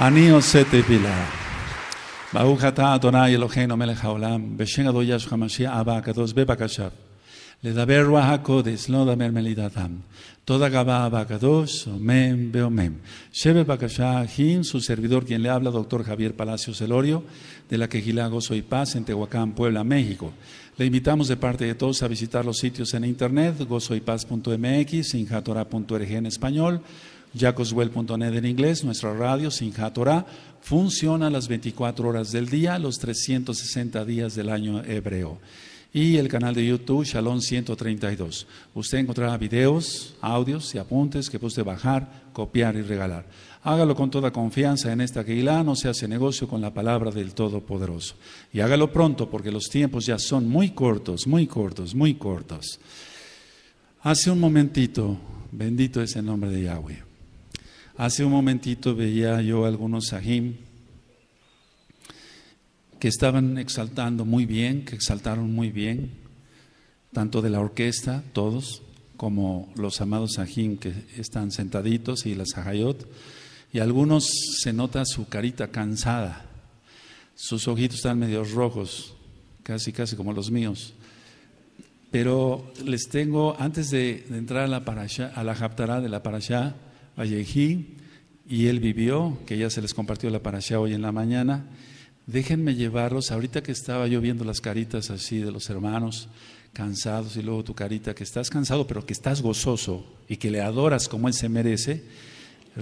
Aníosete עושה תפילה. ברוך אתה אדוני אלוהינו Beshenga העולם, בשם אדו ישך Leda אבא הקדוש בבקשה. לדבר רוח Toda gaba Omen, Shebe su servidor quien le habla, doctor Javier Palacios Elorio, de la Quejilá Gozo y Paz, en Tehuacán, Puebla, México. Le invitamos de parte de todos a visitar los sitios en internet, gozoypaz.mx, injatora.org en español, jacoswell.net en inglés, nuestra radio Sinja funciona las 24 horas del día, los 360 días del año hebreo. Y el canal de YouTube Shalom 132. Usted encontrará videos, audios y apuntes que puede bajar, copiar y regalar. Hágalo con toda confianza en esta Keilah, no se hace negocio con la palabra del Todopoderoso. Y hágalo pronto porque los tiempos ya son muy cortos, muy cortos, muy cortos. Hace un momentito, bendito es el nombre de Yahweh. Hace un momentito veía yo algunos sahim que estaban exaltando muy bien, que exaltaron muy bien, tanto de la orquesta, todos, como los amados sahim que están sentaditos y la sahayot, y algunos se nota su carita cansada, sus ojitos están medio rojos, casi, casi como los míos. Pero les tengo, antes de, entrar a la, parasha, a la Haftarah de la parashá, y él vivió, que ya se les compartió la parasha hoy en la mañana. Déjenme llevarlos, ahorita que estaba yo viendo las caritas así de los hermanos, cansados, y luego tu carita, que estás cansado, pero que estás gozoso y que le adoras como él se merece,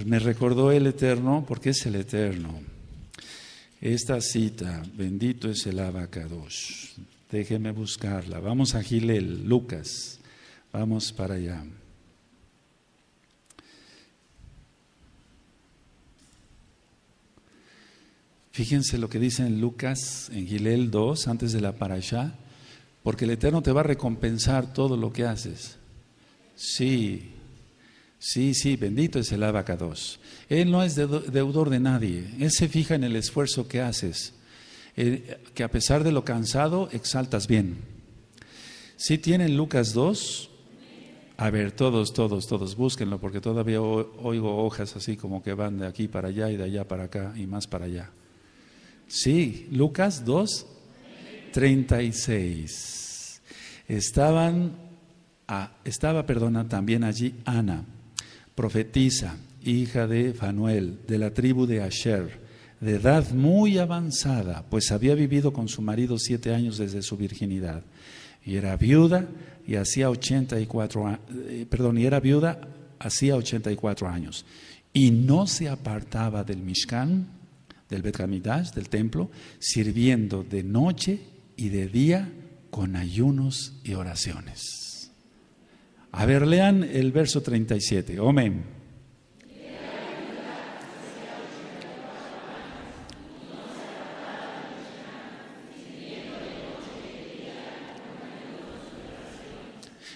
me recordó el Eterno, porque es el Eterno. Esta cita, bendito es el abacados. déjenme buscarla. Vamos a Gilel, Lucas. Vamos para allá. Fíjense lo que dice en Lucas, en Gilel 2, antes de la parasha porque el Eterno te va a recompensar todo lo que haces. Sí, sí, sí, bendito es el 2 Él no es deudor de nadie, Él se fija en el esfuerzo que haces, eh, que a pesar de lo cansado, exaltas bien. Si ¿Sí tienen Lucas 2, a ver, todos, todos, todos, búsquenlo, porque todavía oigo hojas así como que van de aquí para allá y de allá para acá y más para allá. Sí, Lucas 2, 36. Estaban, estaba, perdona, también allí Ana, profetisa, hija de Fanuel, de la tribu de Asher, de edad muy avanzada, pues había vivido con su marido siete años desde su virginidad. Y era viuda y hacía 84, eh, perdón, y era viuda hacía 84 años. Y no se apartaba del Mishkan del Betramidash, del templo, sirviendo de noche y de día con ayunos y oraciones. A ver, lean el verso 37. Amén.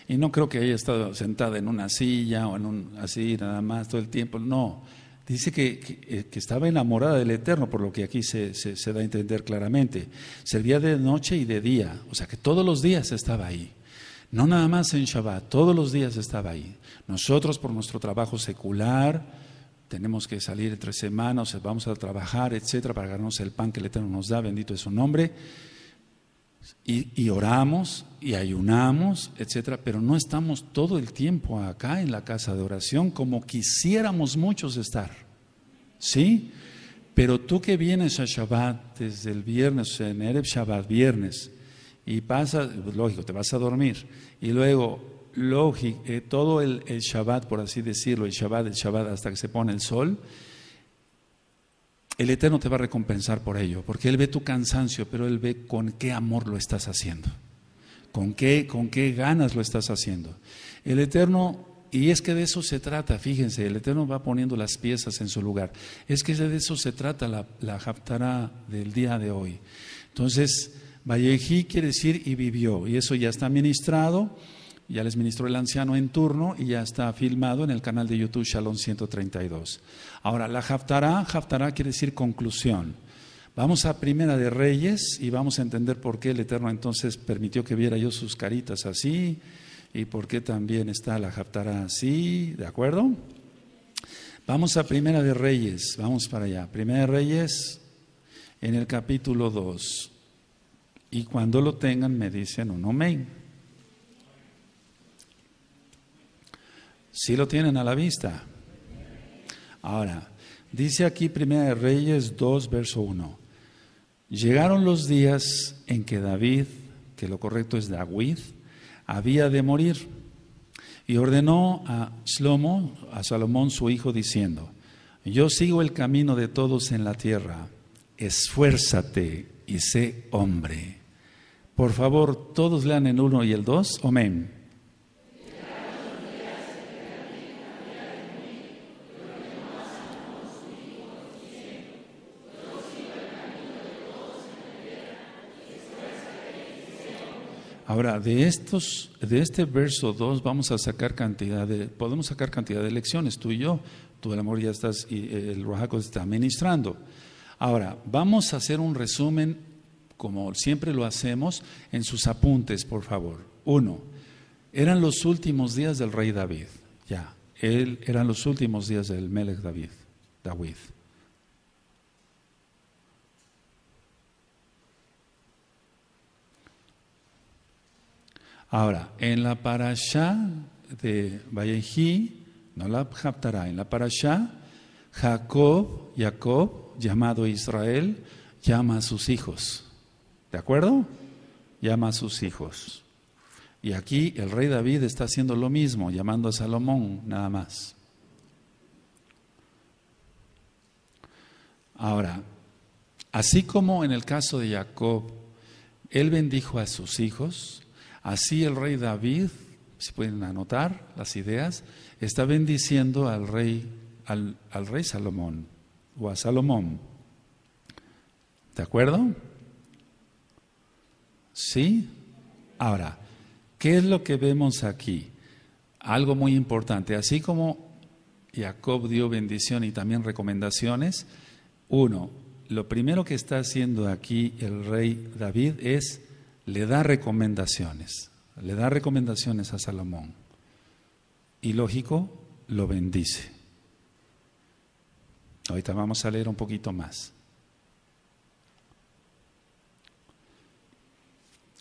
Y no creo que haya estado sentada en una silla o en un así nada más todo el tiempo. No, Dice eh, que, estaba enamorada del Eterno, por lo que aquí se, da a entender claramente. Servía de noche y de día, o sea que todos los días estaba ahí. No nada más en Shabbat, todos los días estaba ahí. Nosotros por nuestro trabajo secular tenemos que salir entre semanas, vamos a trabajar, etcétera, para ganarnos el pan que el Eterno nos da, bendito es su nombre y, oramos y ayunamos, etcétera, pero no estamos todo el tiempo acá en la casa de oración como quisiéramos muchos estar. ¿Sí? Pero tú que vienes a Shabbat desde el viernes, en Erev Shabbat, viernes, y pasa, pues, lógico, te vas a dormir, y luego, lógico, eh, todo el, el Shabbat, por así decirlo, el Shabbat, el Shabbat hasta que se pone el sol, el Eterno te va a recompensar por ello, porque Él ve tu cansancio, pero Él ve con qué amor lo estás haciendo, con qué, con qué ganas lo estás haciendo. El Eterno, y es que de eso se trata, fíjense, el Eterno va poniendo las piezas en su lugar. Es que de eso se trata la, la del día de hoy. Entonces, Vallejí quiere decir y vivió, y eso ya está ministrado ya les ministró el anciano en turno y ya está filmado en el canal de YouTube Shalom 132. Ahora, la haftará, haftará quiere decir conclusión. Vamos a Primera de Reyes y vamos a entender por qué el Eterno entonces permitió que viera yo sus caritas así y por qué también está la haftará así, ¿de acuerdo? Vamos a Primera de Reyes, vamos para allá. Primera de Reyes en el capítulo 2. Y cuando lo tengan me dicen un amén. Sí lo tienen a la vista. Ahora, dice aquí Primera de Reyes 2, verso 1. Llegaron los días en que David, que lo correcto es David, había de morir. Y ordenó a a Salomón su hijo, diciendo, yo sigo el camino de todos en la tierra, esfuérzate y sé hombre. Por favor, todos lean el uno y el dos. Amén. Ahora, de, estos, de este verso 2 vamos a sacar cantidad de, podemos sacar cantidad de lecciones, tú y yo. Tú el amor ya estás, y eh, el Rojaco está ministrando. Ahora, vamos a hacer un resumen, como siempre lo hacemos, en sus apuntes, por favor. Uno, eran los últimos días del rey David, ya. Él, eran los últimos días del Melech David, David. Ahora, en la parasha de Valleji, no la Haptará, en la parasha, Jacob, Jacob, llamado Israel, llama a sus hijos. ¿De acuerdo? Llama a sus hijos. Y aquí el rey David está haciendo lo mismo, llamando a Salomón nada más. Ahora, así como en el caso de Jacob, él bendijo a sus hijos, Así el rey David, si pueden anotar las ideas, está bendiciendo al rey, al, rey Salomón o a Salomón. ¿De acuerdo? ¿Sí? Ahora, ¿qué es lo que vemos aquí? Algo muy importante. Así como Jacob dio bendición y también recomendaciones, uno, lo primero que está haciendo aquí el rey David es le da recomendaciones, le da recomendaciones a Salomón. Y lógico, lo bendice. Ahorita vamos a leer un poquito más.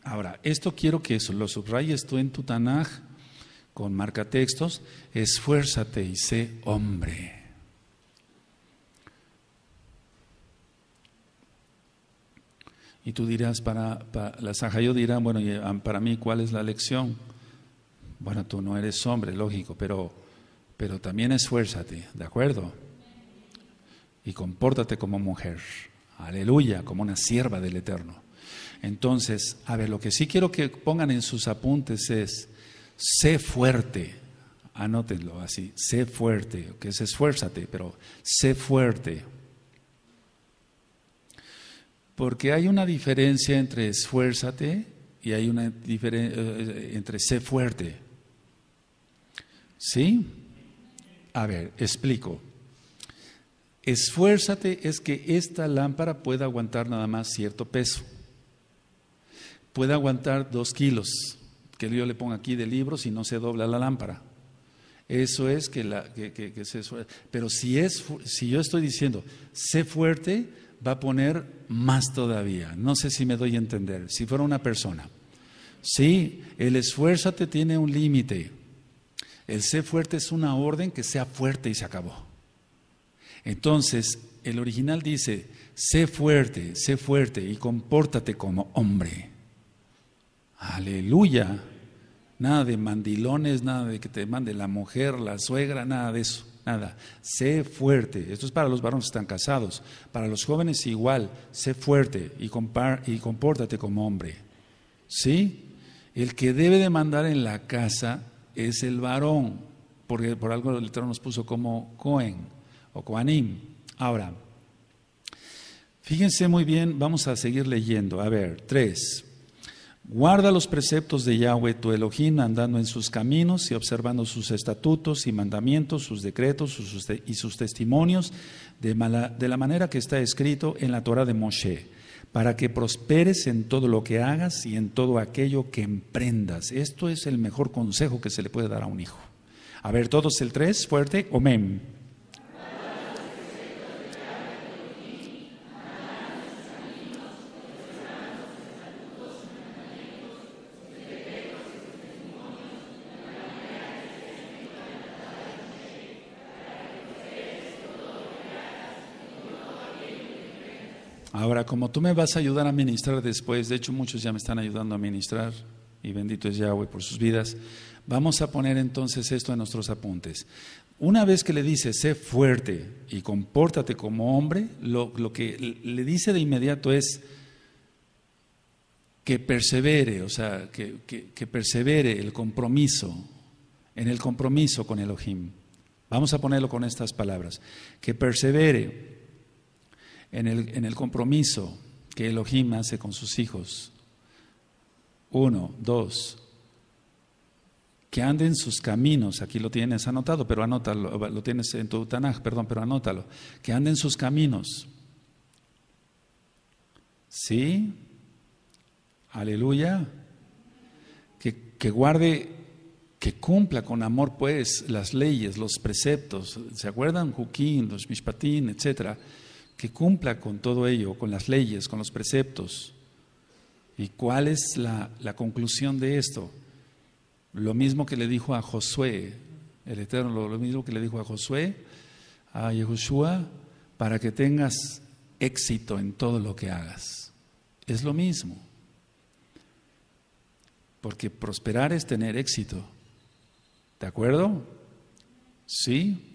Ahora, esto quiero que lo subrayes tú en tu Tanaj con textos. Esfuérzate y sé hombre. Y tú dirás, para, la las yo dirán, bueno, ah, para mí, ¿cuál es la lección? Bueno, tú no eres hombre, lógico, pero, pero también esfuérzate, ¿de acuerdo? Y compórtate como mujer, aleluya, como una sierva del Eterno. Entonces, a ver, lo que sí quiero que pongan en sus apuntes es, sé fuerte, anótenlo así, sé fuerte, que es esfuérzate, pero sé fuerte. Porque hay una diferencia entre esfuérzate y hay una diferencia eh, entre sé fuerte. ¿Sí? A ver, explico. Esfuérzate es que esta lámpara pueda aguantar nada más cierto peso. Puede aguantar dos kilos, que yo le ponga aquí de libro, si no se dobla la lámpara. Eso es que, la, que se esfuerza. Pero si, es, si yo estoy diciendo, sé fuerte, va a poner más todavía. No sé si me doy a entender. Si fuera una persona. Sí, el te tiene un límite. El ser fuerte es una orden que sea fuerte y se acabó. Entonces, el original dice, sé fuerte, sé fuerte y compórtate como hombre. Aleluya. Nada de mandilones, nada de que te mande la mujer, la suegra, nada de eso nada. Sé fuerte. Esto es para los varones que están casados. Para los jóvenes igual. Sé fuerte y, y compórtate como hombre. ¿Sí? El que debe de mandar en la casa es el varón. Porque por algo el trono nos puso como Cohen o Coanim. Ahora, fíjense muy bien, vamos a seguir leyendo. A ver, tres. Guarda los preceptos de Yahweh tu Elohim, andando en sus caminos y observando sus estatutos y mandamientos, sus decretos y sus testimonios, de, de la manera que está escrito en la Torah de Moshe, para que prosperes en todo lo que hagas y en todo aquello que emprendas. Esto es el mejor consejo que se le puede dar a un hijo. A ver, todos el tres, fuerte, omen. Ahora, como tú me vas a ayudar a ministrar después, de hecho muchos ya me están ayudando a ministrar, y bendito es Yahweh por sus vidas, vamos a poner entonces esto en nuestros apuntes. Una vez que le dice, sé fuerte y compórtate como hombre, lo, que le dice de inmediato es que persevere, o sea, que, que, que persevere el compromiso, en el compromiso con Elohim. Vamos a ponerlo con estas palabras, que persevere en el, compromiso que Elohim hace con sus hijos. Uno, dos, que anden sus caminos, aquí lo tienes anotado, pero anótalo, lo tienes en tu Tanaj, perdón, pero anótalo, que anden sus caminos. ¿Sí? Aleluya. Que, que guarde, que cumpla con amor, pues, las leyes, los preceptos, ¿se acuerdan? Juquín, los mishpatín, etcétera que cumpla con todo ello, con las leyes, con los preceptos. ¿Y cuál es la, conclusión de esto? Lo mismo que le dijo a Josué, el Eterno, lo, mismo que le dijo a Josué, a Yehoshua, para que tengas éxito en todo lo que hagas. Es lo mismo. Porque prosperar es tener éxito. ¿De acuerdo? Sí.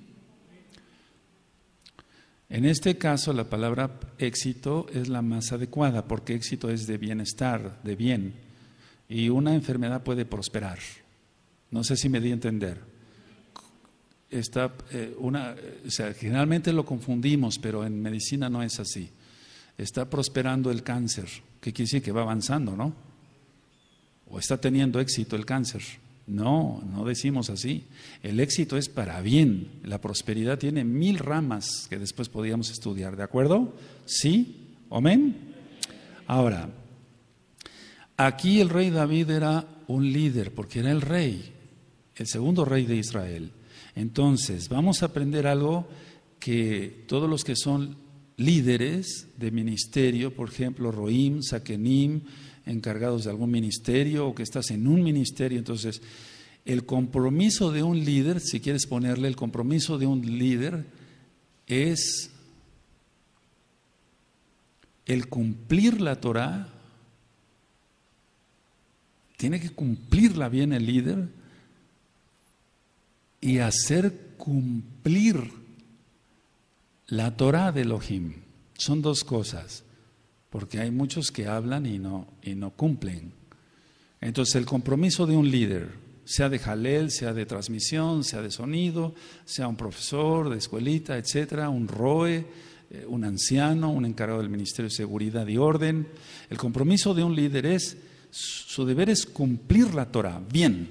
En este caso, la palabra éxito es la más adecuada, porque éxito es de bienestar, de bien, y una enfermedad puede prosperar. No sé si me di a entender. Está, eh, una, eh, o sea, generalmente lo confundimos, pero en medicina no es así. Está prosperando el cáncer, que quiere decir que va avanzando, ¿no? O está teniendo éxito el cáncer. No, no decimos así. El éxito es para bien. La prosperidad tiene mil ramas que después podíamos estudiar, ¿de acuerdo? ¿Sí? ¿Amén? Ahora, aquí el rey David era un líder porque era el rey, el segundo rey de Israel. Entonces, vamos a aprender algo que todos los que son líderes de ministerio, por ejemplo, Roim, Saquenim, encargados de algún ministerio o que estás en un ministerio. Entonces, el compromiso de un líder, si quieres ponerle el compromiso de un líder, es el cumplir la Torah. Tiene que cumplirla bien el líder y hacer cumplir la Torah de Elohim. Son dos cosas porque hay muchos que hablan y no, y no cumplen. Entonces el compromiso de un líder, sea de jalel, sea de transmisión, sea de sonido, sea un profesor de escuelita, etcétera, un ROE, eh, un anciano, un encargado del Ministerio de Seguridad y Orden. El compromiso de un líder es, su deber es cumplir la Torah bien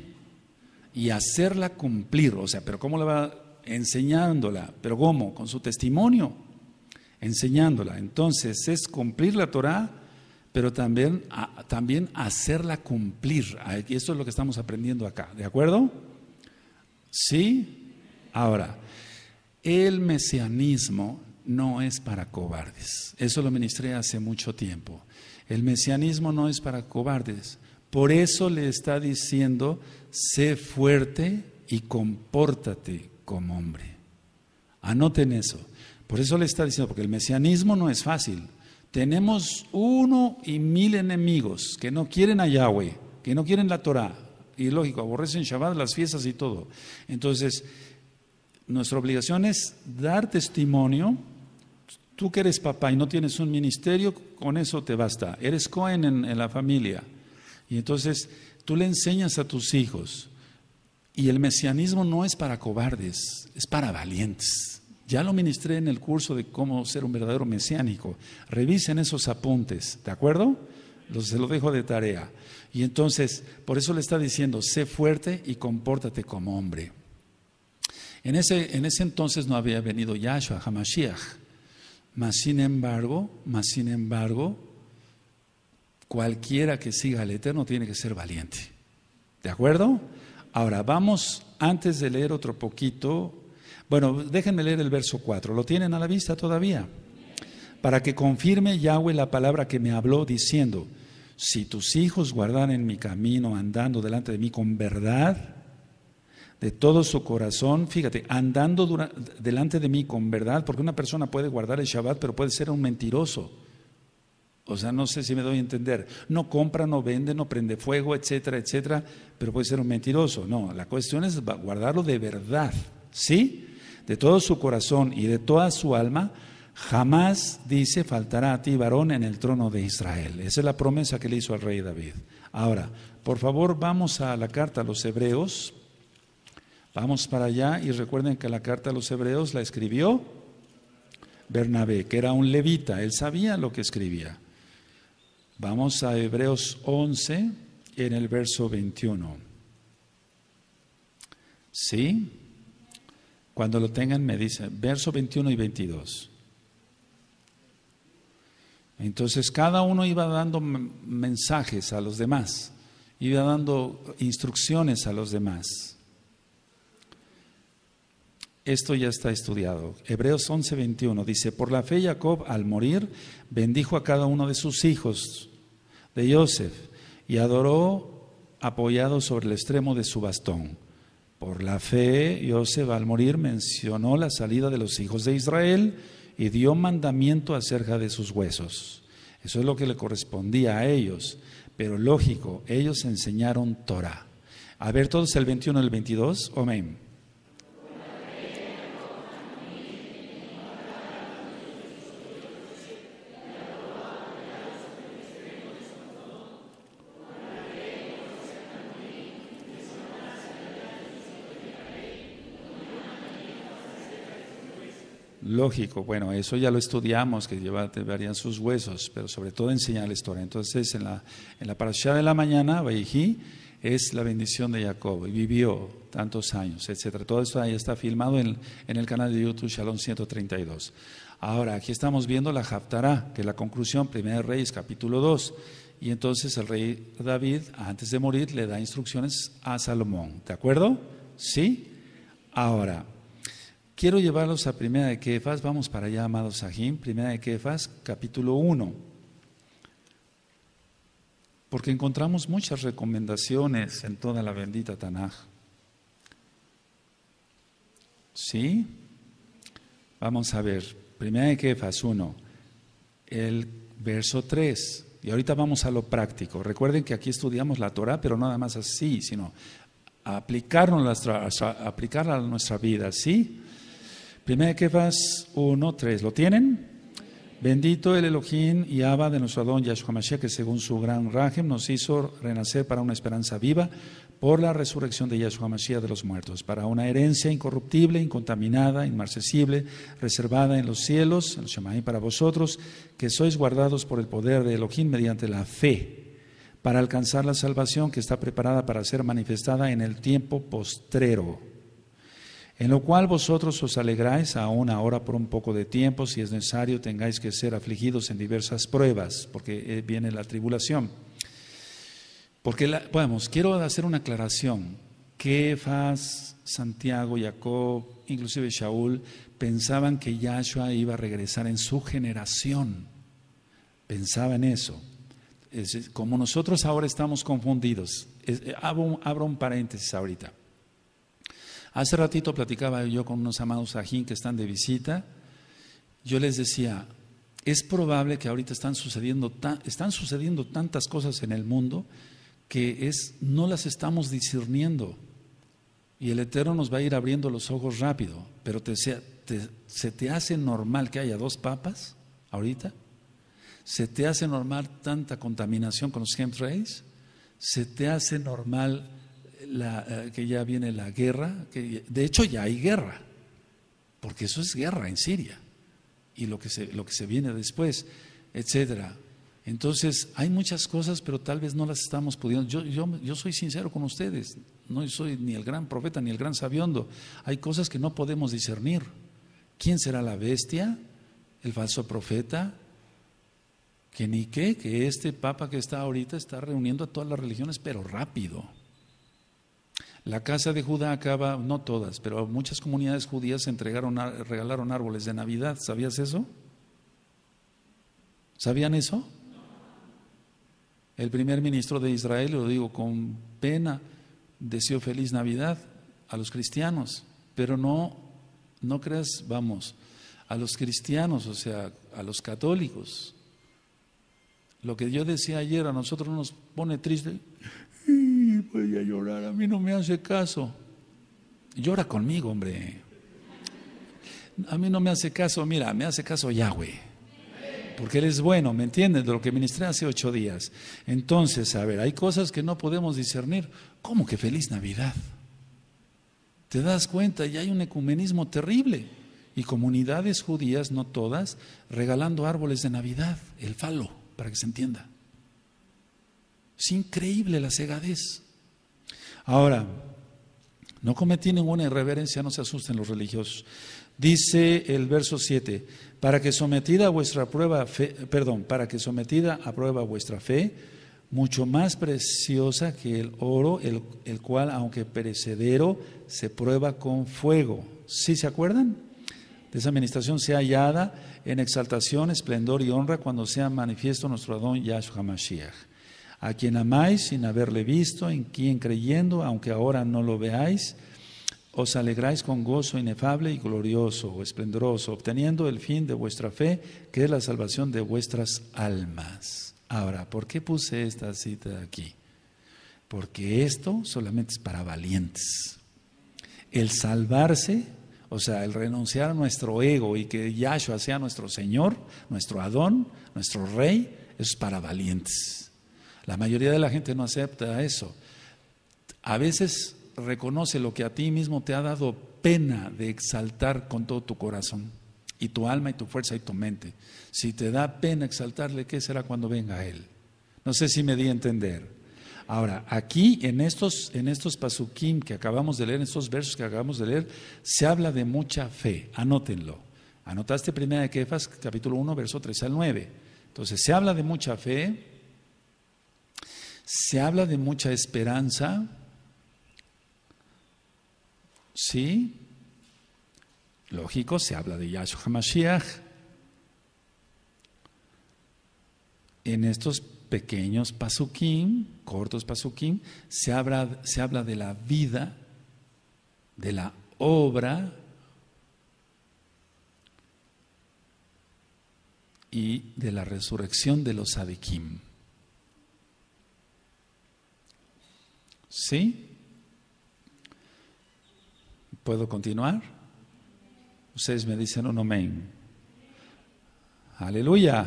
y hacerla cumplir. O sea, pero ¿cómo la va enseñándola? ¿Pero cómo? Con su testimonio enseñándola. Entonces es cumplir la Torah, pero también, también hacerla cumplir. Y eso es lo que estamos aprendiendo acá, ¿de acuerdo? Sí. Ahora, el mesianismo no es para cobardes. Eso lo ministré hace mucho tiempo. El mesianismo no es para cobardes. Por eso le está diciendo, sé fuerte y compórtate como hombre. Anoten eso. Por eso le está diciendo, porque el mesianismo no es fácil. Tenemos uno y mil enemigos que no quieren a Yahweh, que no quieren la Torah. Y lógico, aborrecen Shabbat, las fiestas y todo. Entonces, nuestra obligación es dar testimonio. Tú que eres papá y no tienes un ministerio, con eso te basta. Eres Cohen en, en la familia. Y entonces tú le enseñas a tus hijos. Y el mesianismo no es para cobardes, es para valientes. Ya lo ministré en el curso de cómo ser un verdadero mesiánico. Revisen esos apuntes, ¿de acuerdo? Los, se lo dejo de tarea. Y entonces, por eso le está diciendo, sé fuerte y compórtate como hombre. En ese, en ese entonces no había venido Yahshua, Hamashiach. Mas sin embargo, mas sin embargo, cualquiera que siga al Eterno tiene que ser valiente. ¿De acuerdo? Ahora vamos, antes de leer otro poquito, bueno, déjenme leer el verso 4. ¿Lo tienen a la vista todavía? Para que confirme Yahweh la palabra que me habló diciendo, si tus hijos guardan en mi camino andando delante de mí con verdad, de todo su corazón, fíjate, andando delante de mí con verdad, porque una persona puede guardar el Shabbat, pero puede ser un mentiroso. O sea, no sé si me doy a entender. No compra, no vende, no prende fuego, etcétera, etcétera, pero puede ser un mentiroso. No, la cuestión es guardarlo de verdad, ¿sí? de todo su corazón y de toda su alma, jamás dice faltará a ti varón en el trono de Israel. Esa es la promesa que le hizo al rey David. Ahora, por favor, vamos a la carta a los hebreos. Vamos para allá y recuerden que la carta a los hebreos la escribió Bernabé, que era un levita, él sabía lo que escribía. Vamos a Hebreos 11 en el verso 21. ¿Sí? Cuando lo tengan me dicen, verso 21 y 22. Entonces cada uno iba dando mensajes a los demás, iba dando instrucciones a los demás. Esto ya está estudiado. Hebreos 21, dice, por la fe Jacob al morir bendijo a cada uno de sus hijos, de Joseph, y adoró apoyado sobre el extremo de su bastón. Por la fe, va al morir mencionó la salida de los hijos de Israel y dio mandamiento acerca de sus huesos. Eso es lo que le correspondía a ellos. Pero lógico, ellos enseñaron Torah. A ver todos el 21 y el 22. Amén. Lógico, bueno, eso ya lo estudiamos, que lleva, sus huesos, pero sobre todo enseña la historia Entonces, en la, en la parasha de la mañana, Beijí, es la bendición de Jacob, y vivió tantos años, etcétera. Todo esto ahí está filmado en, en, el canal de YouTube Shalom 132. Ahora, aquí estamos viendo la Haftarah, que es la conclusión, 1 Reyes, capítulo 2. Y entonces el rey David, antes de morir, le da instrucciones a Salomón, ¿de acuerdo? ¿Sí? Ahora, Quiero llevarlos a Primera de Kefas, vamos para allá, amados Sahim, Primera de Kefas, capítulo 1, porque encontramos muchas recomendaciones en toda la bendita Tanaj. ¿Sí? Vamos a ver, Primera de Kefas 1, el verso 3, y ahorita vamos a lo práctico. Recuerden que aquí estudiamos la Torah, pero no nada más así, sino aplicarla a nuestra vida, ¿sí? Primera Kefas 1, 3. ¿Lo tienen? Bendito el Elohim y Abba de nuestro Adón Yahshua Mashiach, que según su gran rajem nos hizo renacer para una esperanza viva por la resurrección de Yahshua Mashiach de los muertos, para una herencia incorruptible, incontaminada, inmarcesible, reservada en los cielos, en los Shemaim, para vosotros, que sois guardados por el poder de Elohim mediante la fe, para alcanzar la salvación que está preparada para ser manifestada en el tiempo postrero en lo cual vosotros os alegráis aún ahora por un poco de tiempo, si es necesario tengáis que ser afligidos en diversas pruebas, porque eh, viene la tribulación. Porque, podemos quiero hacer una aclaración. Kefas, Santiago, Jacob, inclusive Shaul, pensaban que Yahshua iba a regresar en su generación. Pensaban eso. como nosotros ahora estamos confundidos, eh, abro un paréntesis ahorita. Hace ratito platicaba yo con unos amados ajín que están de visita. Yo les decía, es probable que ahorita están sucediendo, están sucediendo tantas cosas en el mundo que es, no las estamos discerniendo. Y el Eterno nos va a ir abriendo los ojos rápido. Pero te, ¿se te hace normal que haya dos papas ahorita? ¿Se te hace normal tanta contaminación con los chemtrails? ¿Se te hace normal eh, que ya viene la guerra, que de hecho ya hay guerra, porque eso es guerra en Siria y lo que se, lo que se viene después, etcétera. Entonces, hay muchas cosas, pero tal vez no las estamos pudiendo. Yo, yo, yo, soy sincero con ustedes, no soy ni el gran profeta ni el gran sabiondo. Hay cosas que no podemos discernir. ¿Quién será la bestia? ¿El falso profeta? Que ni qué, que este papa que está ahorita está reuniendo a todas las religiones, pero rápido. La casa de Judá acaba, no todas, pero muchas comunidades judías entregaron, regalaron árboles de Navidad. ¿Sabías eso? ¿Sabían eso? El primer ministro de Israel, lo digo con pena, deseó feliz Navidad a los cristianos, pero no, no creas, vamos, a los cristianos, o sea, a los católicos. Lo que yo decía ayer a nosotros nos pone triste y voy a llorar, a mí no me hace caso. Llora conmigo, hombre. A mí no me hace caso, mira, me hace caso Yahweh porque Él es bueno, ¿me entiendes? De lo que ministré hace ocho días. Entonces, a ver, hay cosas que no podemos discernir. ¿Cómo que feliz Navidad? Te das cuenta, ya hay un ecumenismo terrible. Y comunidades judías, no todas, regalando árboles de Navidad, el falo, para que se entienda. Es increíble la cegadez. Ahora, no cometí ninguna irreverencia, no se asusten los religiosos. Dice el verso 7, para que sometida a vuestra prueba fe, perdón, para que sometida a prueba vuestra fe, mucho más preciosa que el oro, el, el cual, aunque perecedero, se prueba con fuego. ¿Sí se acuerdan? De esa administración sea hallada en exaltación, esplendor y honra cuando sea manifiesto nuestro Adón Yahshua Mashiach a quien amáis sin haberle visto, en quien creyendo, aunque ahora no lo veáis, os alegráis con gozo inefable y glorioso o esplendoroso, obteniendo el fin de vuestra fe, que es la salvación de vuestras almas. Ahora, ¿por qué puse esta cita aquí? Porque esto solamente es para valientes. El salvarse, o sea, el renunciar a nuestro ego y que Yahshua sea nuestro Señor, nuestro Adón, nuestro Rey, es para valientes. La mayoría de la gente no acepta eso. A veces reconoce lo que a ti mismo te ha dado pena de exaltar con todo tu corazón y tu alma y tu fuerza y tu mente. Si te da pena exaltarle, ¿qué será cuando venga Él? No sé si me di a entender. Ahora, aquí en estos, en estos pasukim que acabamos de leer, en estos versos que acabamos de leer, se habla de mucha fe. Anótenlo. Anotaste primera de Kefas, capítulo 1, verso 3 al 9. Entonces, se habla de mucha fe, se habla de mucha esperanza, ¿sí? Lógico, se habla de Yahshua Mashiach En estos pequeños pasukim, cortos pasukim, se habla, se habla de la vida, de la obra y de la resurrección de los Adequim. ¿Sí? ¿Puedo continuar? Ustedes me dicen un amén. Aleluya.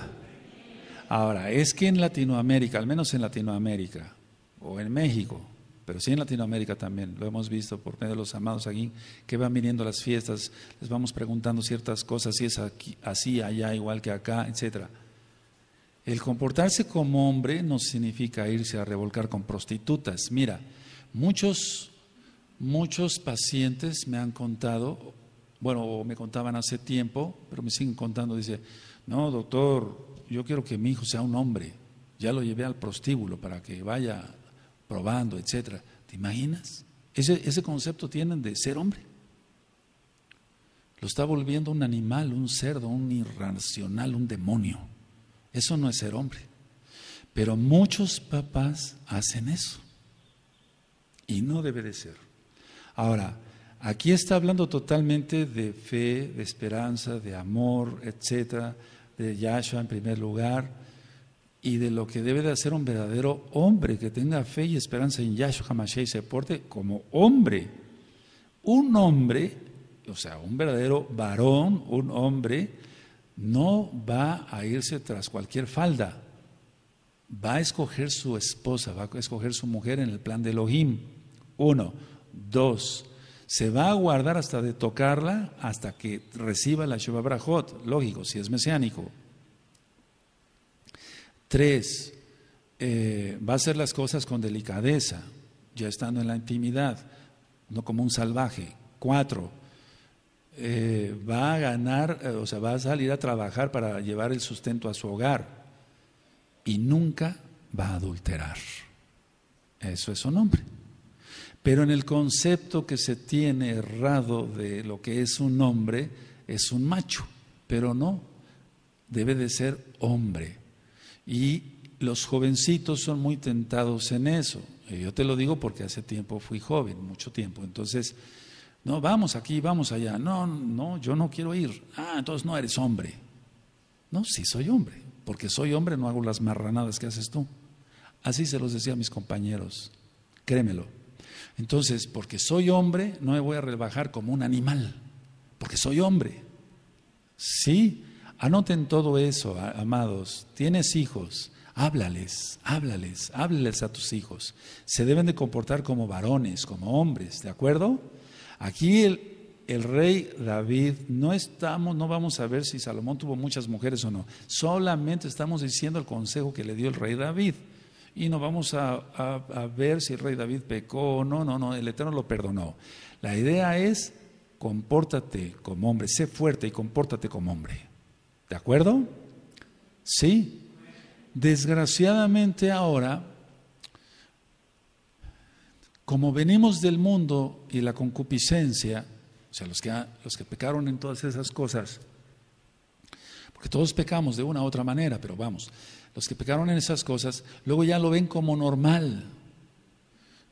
Ahora, es que en Latinoamérica, al menos en Latinoamérica, o en México, pero sí en Latinoamérica también, lo hemos visto por medio de los amados aquí, que van viniendo las fiestas, les vamos preguntando ciertas cosas, si es aquí, así, allá, igual que acá, etcétera. El comportarse como hombre no significa irse a revolcar con prostitutas. Mira, muchos, muchos pacientes me han contado, bueno, me contaban hace tiempo, pero me siguen contando, dice, no, doctor, yo quiero que mi hijo sea un hombre. Ya lo llevé al prostíbulo para que vaya probando, etcétera. ¿Te imaginas? Ese, ese concepto tienen de ser hombre. Lo está volviendo un animal, un cerdo, un irracional, un demonio. Eso no es ser hombre. Pero muchos papás hacen eso. Y no debe de ser. Ahora, aquí está hablando totalmente de fe, de esperanza, de amor, etc., de Yahshua en primer lugar y de lo que debe de hacer un verdadero hombre que tenga fe y esperanza en Yahshua Hamashiach y se porte como hombre. Un hombre, o sea, un verdadero varón, un hombre, no va a irse tras cualquier falda, va a escoger su esposa, va a escoger su mujer en el plan de Elohim. Uno, dos, se va a guardar hasta de tocarla, hasta que reciba la Sheba brachot. lógico, si es mesiánico. Tres, eh, va a hacer las cosas con delicadeza, ya estando en la intimidad, no como un salvaje. Cuatro, eh, va a ganar, eh, o sea, va a salir a trabajar para llevar el sustento a su hogar y nunca va a adulterar. Eso es un hombre. Pero en el concepto que se tiene errado de lo que es un hombre, es un macho, pero no, debe de ser hombre. Y los jovencitos son muy tentados en eso. Eh, yo te lo digo porque hace tiempo fui joven, mucho tiempo. Entonces, no, vamos aquí, vamos allá. No, no, yo no quiero ir. Ah, entonces no eres hombre. No, sí soy hombre. Porque soy hombre, no hago las marranadas que haces tú. Así se los decía a mis compañeros. Créemelo. Entonces, porque soy hombre, no me voy a rebajar como un animal. Porque soy hombre. Sí, anoten todo eso, amados. Tienes hijos háblales, háblales, háblales a tus hijos. Se deben de comportar como varones, como hombres, ¿de acuerdo? Aquí el, rey David, no estamos, no vamos a ver si Salomón tuvo muchas mujeres o no. Solamente estamos diciendo el consejo que le dio el rey David. Y no vamos a, ver si el rey David pecó o no, no, no, el Eterno lo perdonó. La idea es, compórtate como hombre, sé fuerte y compórtate como hombre. ¿De acuerdo? Sí. Desgraciadamente ahora como venimos del mundo y la concupiscencia, o sea, los que, los que pecaron en todas esas cosas, porque todos pecamos de una u otra manera, pero vamos, los que pecaron en esas cosas, luego ya lo ven como normal.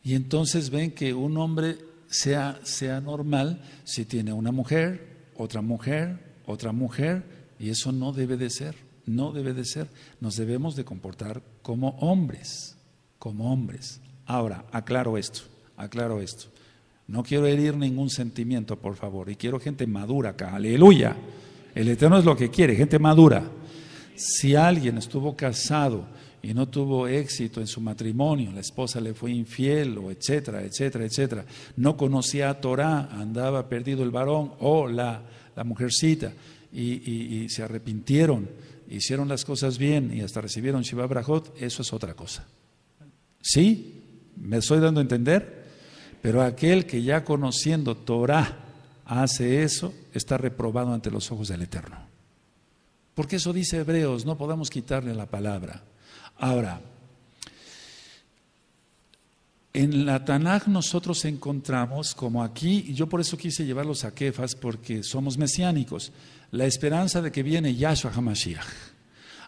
Y entonces ven que un hombre sea, sea normal si tiene una mujer, otra mujer, otra mujer, y eso no debe de ser, no debe de ser. Nos debemos de comportar como hombres, como hombres. Ahora, aclaro esto, aclaro esto. No quiero herir ningún sentimiento, por favor, y quiero gente madura acá. Aleluya. El Eterno es lo que quiere, gente madura. Si alguien estuvo casado y no tuvo éxito en su matrimonio, la esposa le fue infiel, o etcétera, etcétera, etcétera, no conocía a Torah, andaba perdido el varón o la, mujercita, y, se arrepintieron, hicieron las cosas bien y hasta recibieron Shiva Brahot, eso es otra cosa. ¿Sí? ¿Me estoy dando a entender? Pero aquel que ya conociendo Torah hace eso, está reprobado ante los ojos del Eterno. Porque eso dice Hebreos, no podemos quitarle la palabra. Ahora, en la Tanaj nosotros encontramos, como aquí, y yo por eso quise llevarlos a Kefas, porque somos mesiánicos, la esperanza de que viene Yahshua HaMashiach.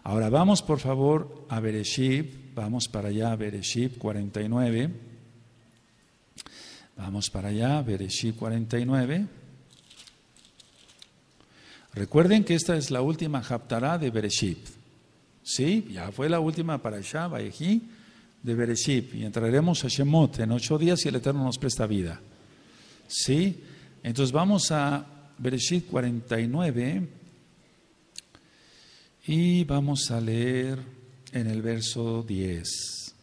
Ahora vamos por favor a Bereshit, vamos para allá, Bereshit 49. Vamos para allá, Bereshit 49. Recuerden que esta es la última japtará de Bereshit. Sí, ya fue la última para allá, de Bereshit. Y entraremos a Shemot en ocho días y el Eterno nos presta vida. Sí, entonces vamos a Bereshit 49. Y vamos a leer en el verso 10.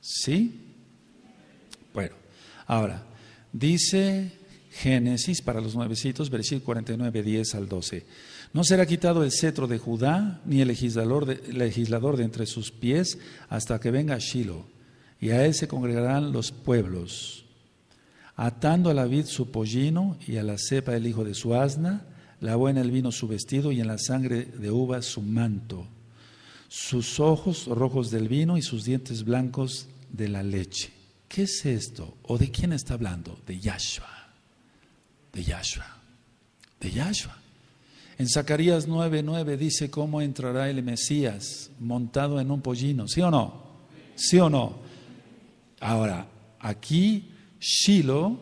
¿Sí? Bueno, ahora, dice Génesis para los nuevecitos, versículo 49, 10 al 12. No será quitado el cetro de Judá, ni el legislador de, legislador de entre sus pies, hasta que venga Shiloh, y a él se congregarán los pueblos, atando a la vid su pollino y a la cepa el hijo de su asna, lavó en el vino su vestido y en la sangre de uva su manto, sus ojos rojos del vino y sus dientes blancos de la leche. ¿Qué es esto? ¿O de quién está hablando? De Yahshua. De Yahshua. De Yahshua. En Zacarías 9:9 dice cómo entrará el Mesías montado en un pollino, ¿sí o no? ¿Sí o no? Ahora, aquí Shiloh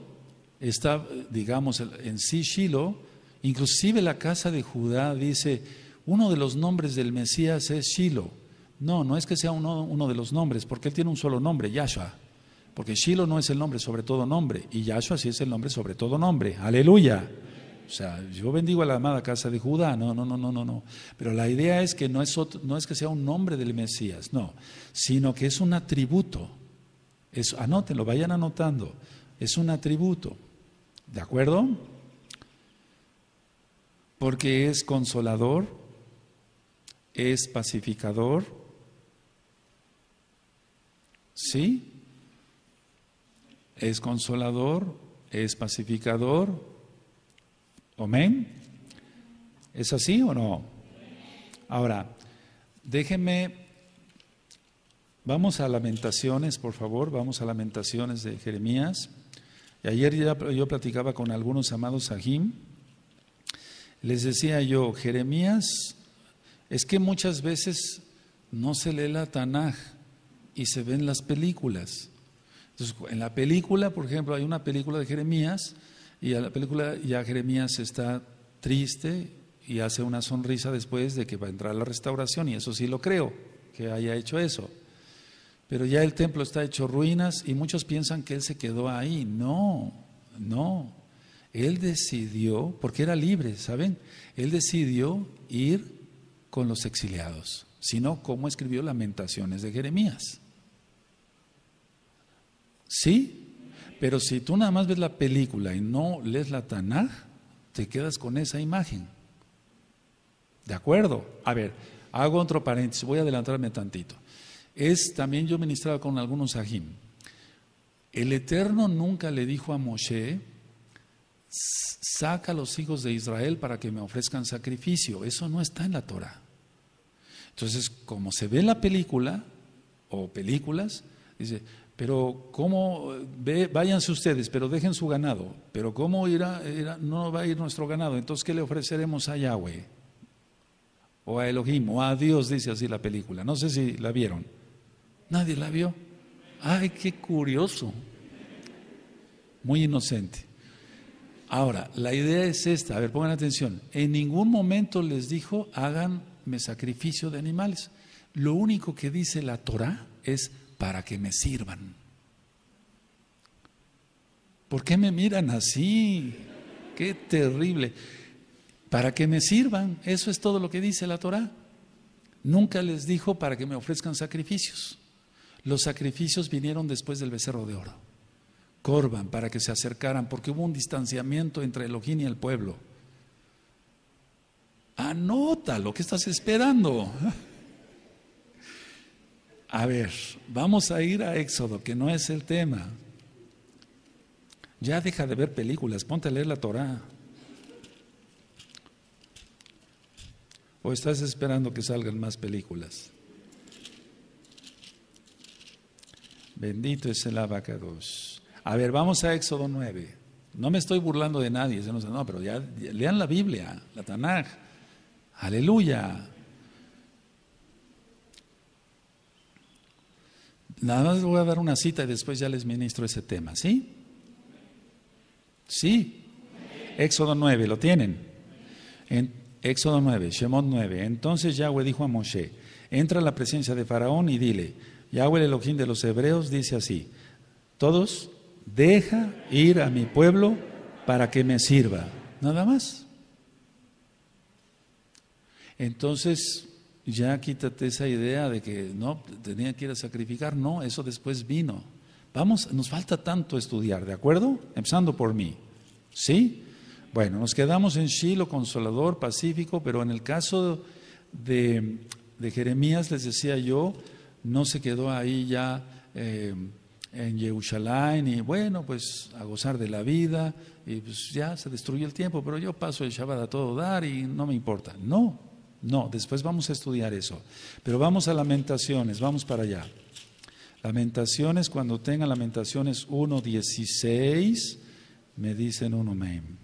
está, digamos, en sí Shiloh Inclusive la casa de Judá dice, uno de los nombres del Mesías es Shiloh. No, no es que sea uno, uno de los nombres, porque él tiene un solo nombre, Yahshua. Porque Shiloh no es el nombre sobre todo nombre, y Yahshua sí es el nombre sobre todo nombre. Aleluya. O sea, yo bendigo a la amada casa de Judá, no, no, no, no, no, no. Pero la idea es que no es, no es que sea un nombre del Mesías, no, sino que es un atributo. Es, anótenlo, vayan anotando. Es un atributo. ¿De acuerdo? porque es consolador, es pacificador. ¿Sí? Es consolador, es pacificador. ¿Amén? ¿Es así o no? Ahora, déjenme, vamos a lamentaciones, por favor, vamos a lamentaciones de Jeremías. Y ayer yo platicaba con algunos amados Jim les decía yo, Jeremías, es que muchas veces no se lee la Tanaj y se ven las películas. Entonces, en la película, por ejemplo, hay una película de Jeremías y a la película ya Jeremías está triste y hace una sonrisa después de que va a entrar la restauración y eso sí lo creo, que haya hecho eso. Pero ya el templo está hecho ruinas y muchos piensan que él se quedó ahí. No, no. Él decidió, porque era libre, ¿saben? Él decidió ir con los exiliados, sino como escribió Lamentaciones de Jeremías. ¿Sí? Pero si tú nada más ves la película y no lees la Tanaj, te quedas con esa imagen. ¿De acuerdo? A ver, hago otro paréntesis, voy a adelantarme tantito. Es también yo ministraba con algunos ajim. El Eterno nunca le dijo a Moshe, saca a los hijos de Israel para que me ofrezcan sacrificio. Eso no está en la Torah. Entonces, como se ve en la película, o películas, dice, pero cómo, ve, váyanse ustedes, pero dejen su ganado, pero cómo irá, irá, no va a ir nuestro ganado, entonces, ¿qué le ofreceremos a Yahweh? O a Elohim, o a Dios, dice así la película. No sé si la vieron. Nadie la vio. Ay, qué curioso. Muy inocente. Ahora, la idea es esta, a ver, pongan atención, en ningún momento les dijo háganme sacrificio de animales. Lo único que dice la Torah es para que me sirvan. ¿Por qué me miran así? Qué terrible. Para que me sirvan, eso es todo lo que dice la Torah. Nunca les dijo para que me ofrezcan sacrificios. Los sacrificios vinieron después del becerro de oro. Corban para que se acercaran, porque hubo un distanciamiento entre Elohim y el pueblo. Anota lo que estás esperando. A ver, vamos a ir a Éxodo, que no es el tema. Ya deja de ver películas, ponte a leer la Torah. ¿O estás esperando que salgan más películas? Bendito es el abacados. A ver, vamos a Éxodo 9. No me estoy burlando de nadie, no, pero ya, lean la Biblia, la Tanaj. Aleluya. Nada más les voy a dar una cita y después ya les ministro ese tema, ¿sí? ¿Sí? Éxodo 9, ¿lo tienen? En, Éxodo 9, Shemot 9. Entonces Yahweh dijo a Moshe, entra a la presencia de Faraón y dile, Yahweh el Elohim de los hebreos dice así, todos deja ir a mi pueblo para que me sirva, nada más. Entonces, ya quítate esa idea de que no, tenía que ir a sacrificar, no, eso después vino. Vamos, nos falta tanto estudiar, ¿de acuerdo? Empezando por mí, ¿sí? Bueno, nos quedamos en Shiloh, consolador, pacífico, pero en el caso de, Jeremías, les decía yo, no se quedó ahí ya... Eh, en Jerusalén y bueno, pues a gozar de la vida y pues ya se destruye el tiempo, pero yo paso el Shabbat a todo dar y no me importa. No, no, después vamos a estudiar eso. Pero vamos a lamentaciones, vamos para allá. Lamentaciones, cuando tenga lamentaciones 1.16, me dicen un amén.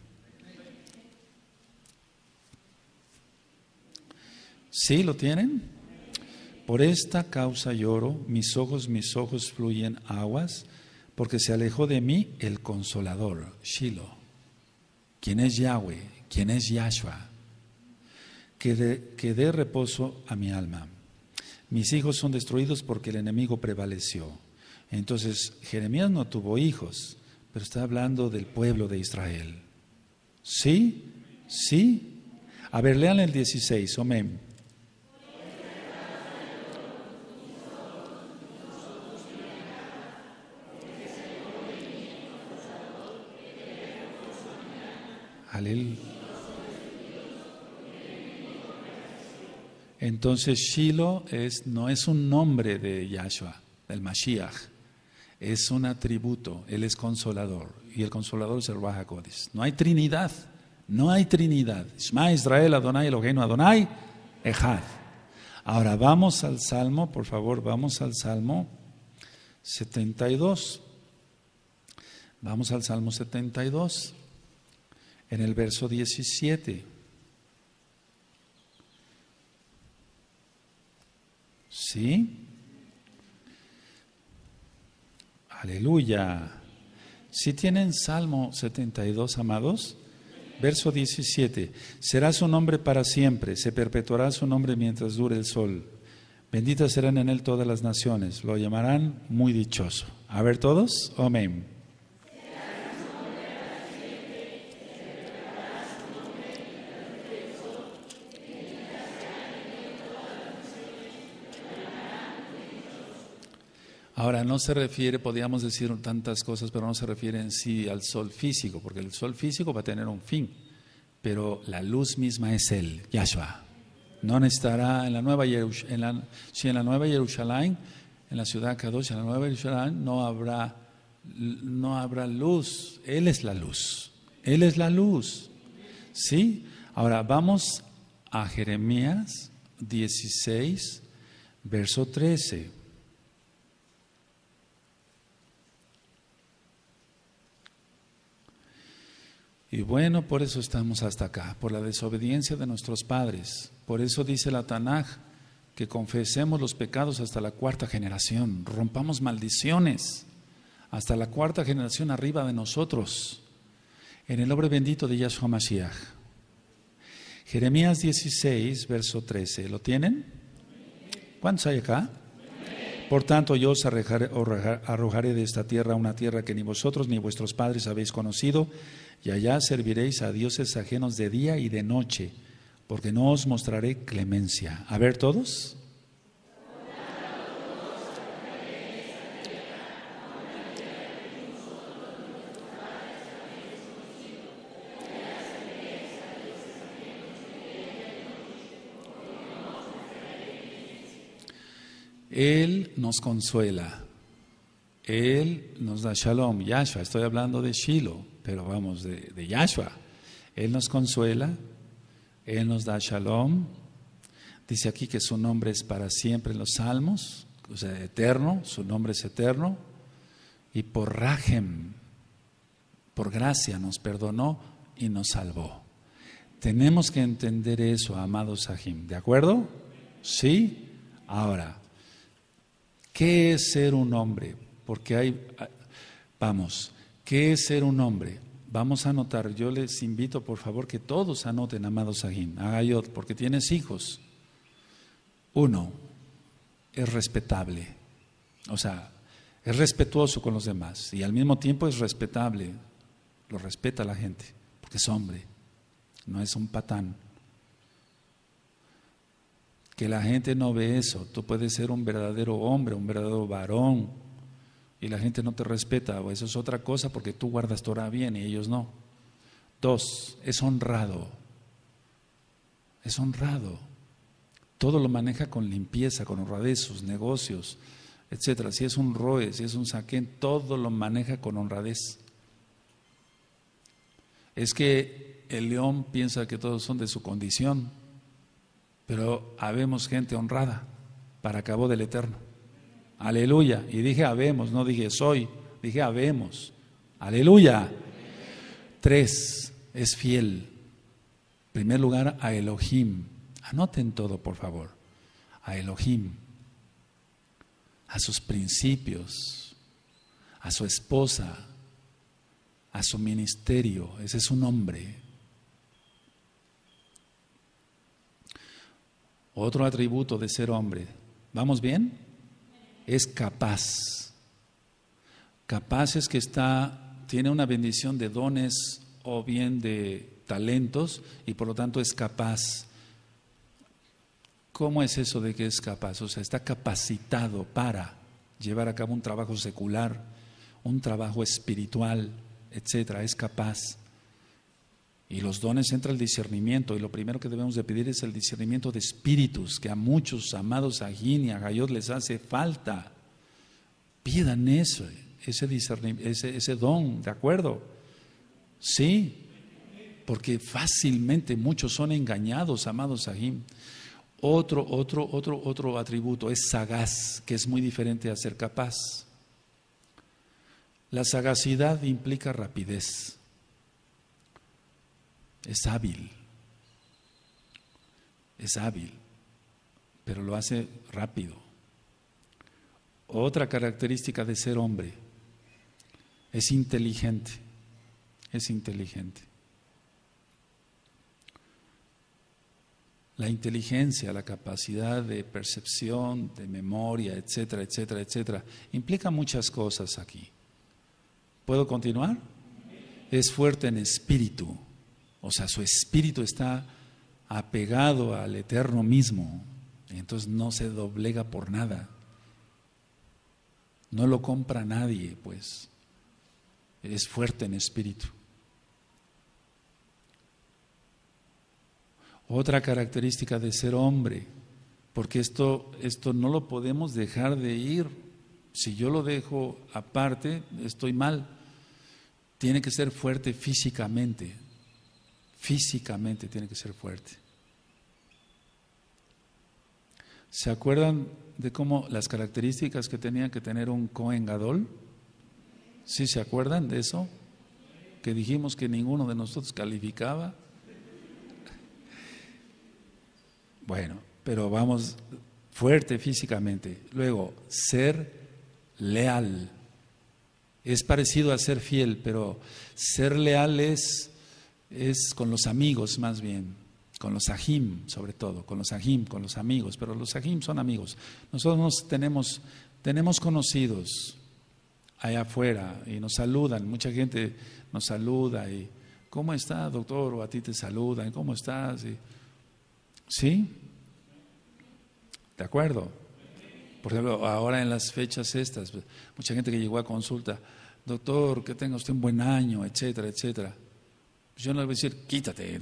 ¿Sí lo tienen? Por esta causa lloro, mis ojos, mis ojos fluyen aguas, porque se alejó de mí el consolador, Shiloh. ¿Quién es Yahweh? ¿Quién es Yahshua? Que dé reposo a mi alma. Mis hijos son destruidos porque el enemigo prevaleció. Entonces, Jeremías no tuvo hijos, pero está hablando del pueblo de Israel. ¿Sí? ¿Sí? A ver, lean el 16, amén. Entonces Shiloh es, no es un nombre de Yahshua, del Mashiach, es un atributo, Él es consolador y el consolador es el Baja No hay Trinidad, no hay Trinidad. Shema Israel, Adonai Eloheinu, Adonai Ejad. Ahora vamos al Salmo, por favor, vamos al Salmo 72. Vamos al Salmo 72 en el verso 17. ¿Sí? Aleluya. Si tienen Salmo 72, amados, verso 17, será su nombre para siempre, se perpetuará su nombre mientras dure el sol. Benditas serán en él todas las naciones, lo llamarán muy dichoso. A ver todos, amén. Ahora, no se refiere, podríamos decir tantas cosas, pero no se refiere en sí al sol físico, porque el sol físico va a tener un fin, pero la luz misma es el Yahshua. No estará en la nueva en la nueva Jerusalén, en la ciudad Kadosh, en la nueva Jerusalén, no habrá, no habrá luz. Él es la luz. Él es la luz. ¿Sí? Ahora vamos a Jeremías 16, verso 13. Y bueno, por eso estamos hasta acá, por la desobediencia de nuestros padres. Por eso dice la Tanaj que confesemos los pecados hasta la cuarta generación, rompamos maldiciones hasta la cuarta generación arriba de nosotros, en el nombre bendito de Yahshua Mashiach. Jeremías 16, verso 13, ¿lo tienen? ¿Cuántos hay acá? Por tanto, yo os arrojaré de esta tierra una tierra que ni vosotros ni vuestros padres habéis conocido, y allá serviréis a dioses ajenos de día y de noche, porque no os mostraré clemencia. A ver todos. Él nos consuela. Él nos da shalom, Yahshua. Estoy hablando de Shiloh, pero vamos, de, de Yahshua. Él nos consuela, Él nos da shalom. Dice aquí que su nombre es para siempre en los salmos, o sea, eterno, su nombre es eterno. Y por Rajem, por gracia, nos perdonó y nos salvó. Tenemos que entender eso, amados Sahim, ¿de acuerdo? Sí. Ahora, ¿Qué es ser un hombre? Porque hay, ah, vamos, ¿qué es ser un hombre? Vamos a anotar, yo les invito por favor que todos anoten, amados Sahim, Agayot, porque tienes hijos. Uno, es respetable, o sea, es respetuoso con los demás y al mismo tiempo es respetable, lo respeta la gente, porque es hombre, no es un patán que la gente no ve eso. Tú puedes ser un verdadero hombre, un verdadero varón, y la gente no te respeta. O eso es otra cosa porque tú guardas Torah bien y ellos no. Dos, es honrado. Es honrado. Todo lo maneja con limpieza, con honradez, sus negocios, etc. Si es un roe, si es un saquén, todo lo maneja con honradez. Es que el león piensa que todos son de su condición pero habemos gente honrada para cabo del eterno. Aleluya. Y dije habemos, no dije soy, dije habemos. Aleluya. Tres, es fiel. En primer lugar, a Elohim. Anoten todo, por favor. A Elohim. A sus principios. A su esposa. A su ministerio. Ese es un hombre Otro atributo de ser hombre. ¿Vamos bien? Es capaz. Capaz es que está, tiene una bendición de dones o bien de talentos y por lo tanto es capaz. ¿Cómo es eso de que es capaz? O sea, está capacitado para llevar a cabo un trabajo secular, un trabajo espiritual, etcétera, es capaz. Y los dones entra el discernimiento, y lo primero que debemos de pedir es el discernimiento de espíritus, que a muchos amados a y a Gayot les hace falta. Pidan eso, ese, ese, don, ¿de acuerdo? Sí, porque fácilmente muchos son engañados, amados Ahim. Otro, otro, otro, otro atributo es sagaz, que es muy diferente a ser capaz. La sagacidad implica rapidez. Es hábil. Es hábil, pero lo hace rápido. Otra característica de ser hombre es inteligente. Es inteligente. La inteligencia, la capacidad de percepción, de memoria, etcétera, etcétera, etcétera, implica muchas cosas aquí. ¿Puedo continuar? Es fuerte en espíritu o sea, su espíritu está apegado al eterno mismo. Entonces no se doblega por nada. No lo compra nadie, pues. Es fuerte en espíritu. Otra característica de ser hombre, porque esto, esto no lo podemos dejar de ir. Si yo lo dejo aparte, estoy mal. Tiene que ser fuerte físicamente, Físicamente tiene que ser fuerte. ¿Se acuerdan de cómo las características que tenía que tener un coengadol? Gadol? ¿Sí se acuerdan de eso? Que dijimos que ninguno de nosotros calificaba. Bueno, pero vamos fuerte físicamente. Luego, ser leal. Es parecido a ser fiel, pero ser leal es es con los amigos más bien, con los ajim sobre todo, con los ajim, con los amigos, pero los ajim son amigos. Nosotros tenemos, tenemos conocidos allá afuera y nos saludan, mucha gente nos saluda y ¿cómo está doctor? o a ti te saludan, ¿cómo estás? ¿Sí? ¿De acuerdo? Por ejemplo, ahora en las fechas estas, pues, mucha gente que llegó a consulta, doctor, que tenga usted un buen año, etcétera, etcétera. Pues yo no le voy a decir, quítate,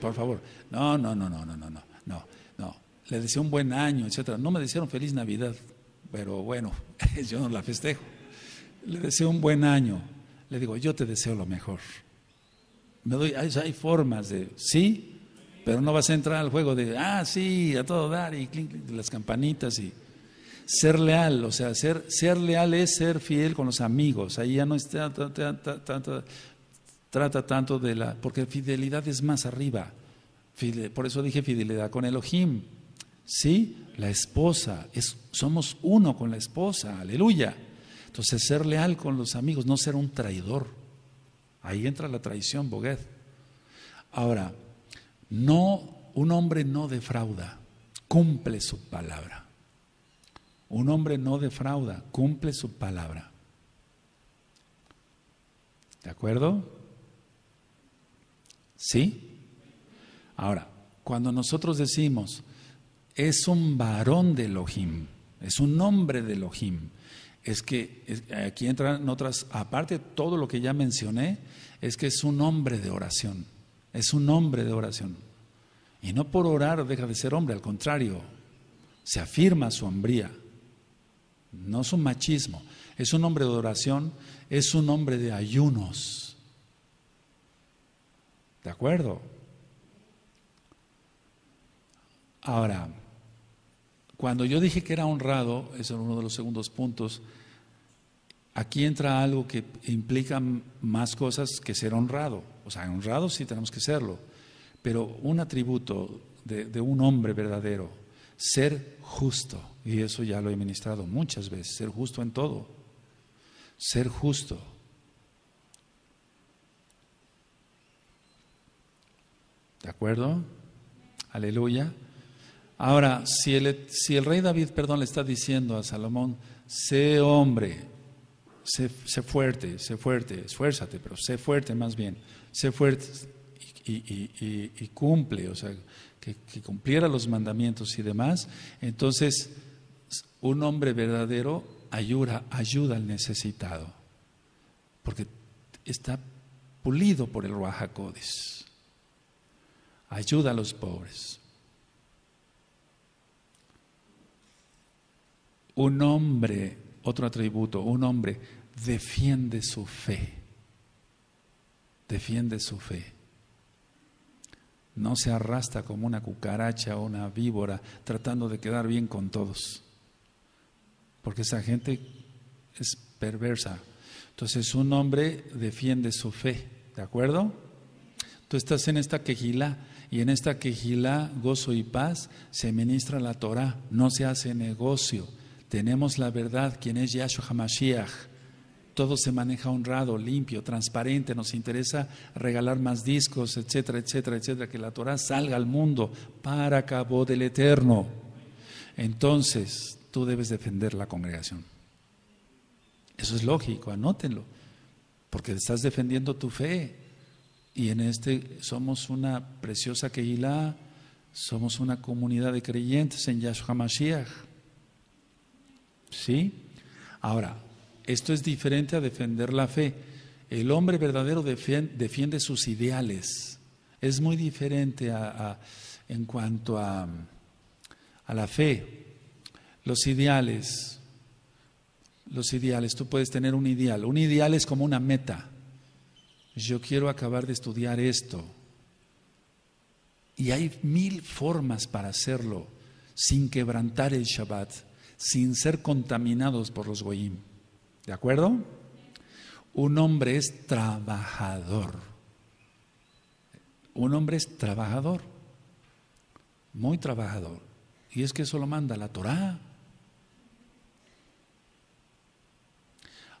Por favor. No, no, no, no, no, no, no, no, no. Le decía un buen año, etcétera. No me desearon feliz Navidad, pero bueno, yo no la festejo. Le deseo un buen año. Le digo, yo te deseo lo mejor. Me doy, hay, formas de, sí, pero no vas a entrar al juego de, ah, sí, a todo dar y clink, las campanitas y ser leal, o sea, ser, ser leal es ser fiel con los amigos. Ahí ya no está, trata tanto de la... porque fidelidad es más arriba. Por eso dije fidelidad con Elohim. Sí, la esposa, es, somos uno con la esposa, aleluya. Entonces, ser leal con los amigos, no ser un traidor. Ahí entra la traición, Boguet. Ahora, no, un hombre no defrauda, cumple su palabra. Un hombre no defrauda, cumple su palabra. ¿De acuerdo? ¿Sí? Ahora, cuando nosotros decimos, es un varón de Elohim, es un hombre de Elohim, es que aquí entran otras, aparte todo lo que ya mencioné, es que es un hombre de oración, es un hombre de oración. Y no por orar deja de ser hombre, al contrario, se afirma su hombría, no su machismo. Es un hombre de oración, es un hombre de ayunos. ¿De acuerdo? Ahora, cuando yo dije que era honrado, eso es uno de los segundos puntos, aquí entra algo que implica más cosas que ser honrado. O sea, honrado sí tenemos que serlo, pero un atributo de, de un hombre verdadero, ser justo, y eso ya lo he ministrado muchas veces, ser justo en todo, ser justo ¿De acuerdo? Aleluya. Ahora, si el, rey David, perdón, le está diciendo a Salomón, sé hombre, sé, fuerte, sé fuerte, esfuérzate, pero sé fuerte más bien, sé fuerte y, cumple, o sea, que, cumpliera los mandamientos y demás, entonces un hombre verdadero ayuda, ayuda al necesitado, porque está pulido por el codis ayuda a los pobres. Un hombre, otro atributo, un hombre defiende su fe, defiende su fe. No se arrastra como una cucaracha o una víbora tratando de quedar bien con todos, porque esa gente es perversa. Entonces un hombre defiende su fe, ¿de acuerdo? Tú estás en esta quejila y en esta quejilá, gozo y paz, se ministra la Torah, no se hace negocio. Tenemos la verdad, quien es Yahshua HaMashiach. Todo se maneja honrado, limpio, transparente. Nos interesa regalar más discos, etcétera, etcétera, etcétera. Que la Torah salga al mundo para cabo del eterno. Entonces, tú debes defender la congregación. Eso es lógico, anótenlo. Porque estás defendiendo tu fe. Y en este somos una preciosa Keilah, somos una comunidad de creyentes en Yahshua Mashiach. ¿Sí? Ahora, esto es diferente a defender la fe. El hombre verdadero defiende, sus ideales. Es muy diferente en cuanto a, a la fe. Los ideales, los ideales, tú puedes tener un ideal. Un ideal es como una meta yo quiero acabar de estudiar esto. Y hay mil formas para hacerlo sin quebrantar el Shabbat, sin ser contaminados por los goyim. ¿De acuerdo? Un hombre es trabajador. Un hombre es trabajador. Muy trabajador. Y es que eso lo manda la Torá.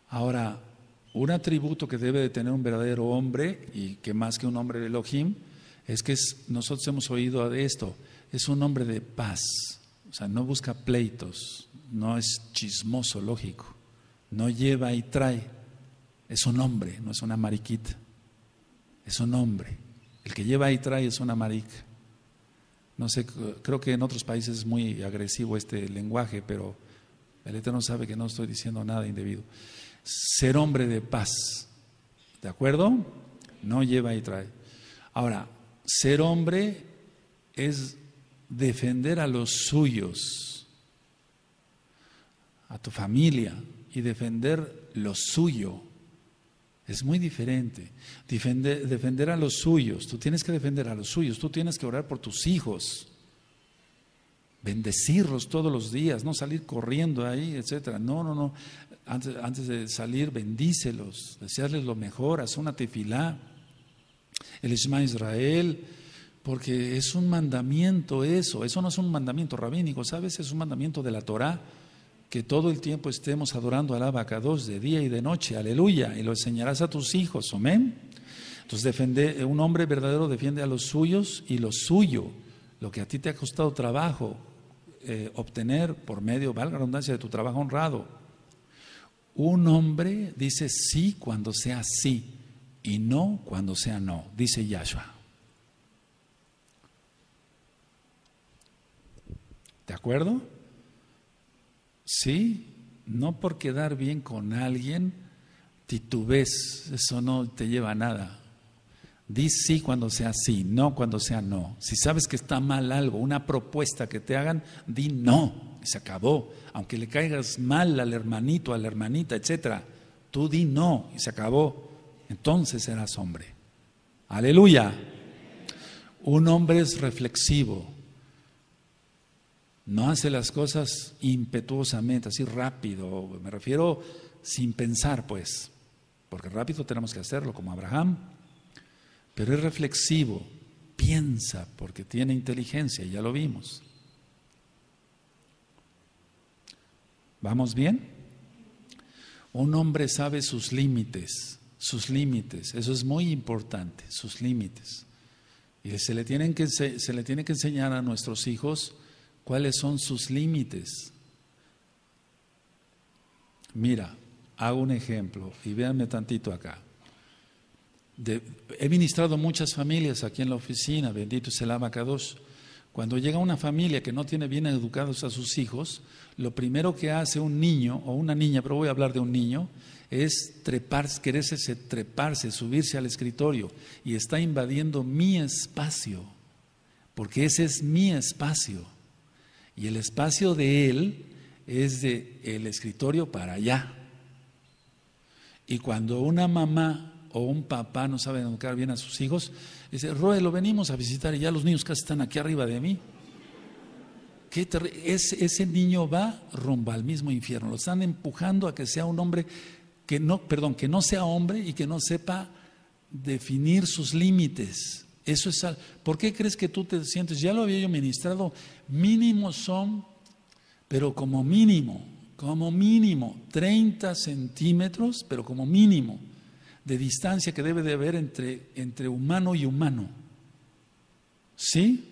Ahora, un atributo que debe de tener un verdadero hombre, y que más que un hombre de Elohim, es que nosotros hemos oído de esto, es un hombre de paz, o sea, no busca pleitos, no es chismoso, lógico, no lleva y trae, es un hombre, no es una mariquita, es un hombre. El que lleva y trae es una marica. No sé, creo que en otros países es muy agresivo este lenguaje, pero el Eterno sabe que no estoy diciendo nada indebido ser hombre de paz. ¿De acuerdo? No lleva y trae. Ahora, ser hombre es defender a los suyos, a tu familia, y defender lo suyo. Es muy diferente. Defender, a los suyos. Tú tienes que defender a los suyos. Tú tienes que orar por tus hijos. Bendecirlos todos los días, no salir corriendo ahí, etcétera. No, no, no antes, de salir, bendícelos, desearles lo mejor, haz una tefilá, el Ismael Israel, porque es un mandamiento eso, eso no es un mandamiento rabínico, ¿sabes? Es un mandamiento de la Torá que todo el tiempo estemos adorando al dos de día y de noche, aleluya, y lo enseñarás a tus hijos, amén. Entonces defende, eh, un hombre verdadero defiende a los suyos y lo suyo, lo que a ti te ha costado trabajo eh, obtener por medio, valga la redundancia, de tu trabajo honrado. Un hombre dice sí cuando sea sí y no cuando sea no, dice Yahshua. ¿De acuerdo? Sí, no por quedar bien con alguien ves eso no te lleva a nada. Di sí cuando sea sí, no cuando sea no. Si sabes que está mal algo, una propuesta que te hagan, di no. Y se acabó. Aunque le caigas mal al hermanito, a la hermanita, etc. Tú di no y se acabó. Entonces serás hombre. Aleluya. Un hombre es reflexivo. No hace las cosas impetuosamente, así rápido. Me refiero sin pensar, pues. Porque rápido tenemos que hacerlo, como Abraham pero es reflexivo, piensa porque tiene inteligencia, ya lo vimos. ¿Vamos bien? Un hombre sabe sus límites, sus límites, eso es muy importante, sus límites. Y se le, tienen que, se, le tiene que enseñar a nuestros hijos cuáles son sus límites. Mira, hago un ejemplo y véanme tantito acá he ministrado muchas familias aquí en la oficina, bendito es el dos. Cuando llega una familia que no tiene bien educados a sus hijos, lo primero que hace un niño o una niña, pero voy a hablar de un niño, es treparse, quererse treparse, subirse al escritorio y está invadiendo mi espacio, porque ese es mi espacio. Y el espacio de él es de el escritorio para allá. Y cuando una mamá o un papá no sabe educar bien a sus hijos, dice, Roe, lo venimos a visitar y ya los niños casi están aquí arriba de mí. ¿Qué ese, niño va rumbo al mismo infierno. Lo están empujando a que sea un hombre que no, perdón, que no sea hombre y que no sepa definir sus límites. Eso es ¿Por qué crees que tú te sientes? Ya lo había yo ministrado. Mínimos son, pero como mínimo, como mínimo, 30 centímetros, pero como mínimo de distancia que debe de haber entre, entre humano y humano. ¿Sí?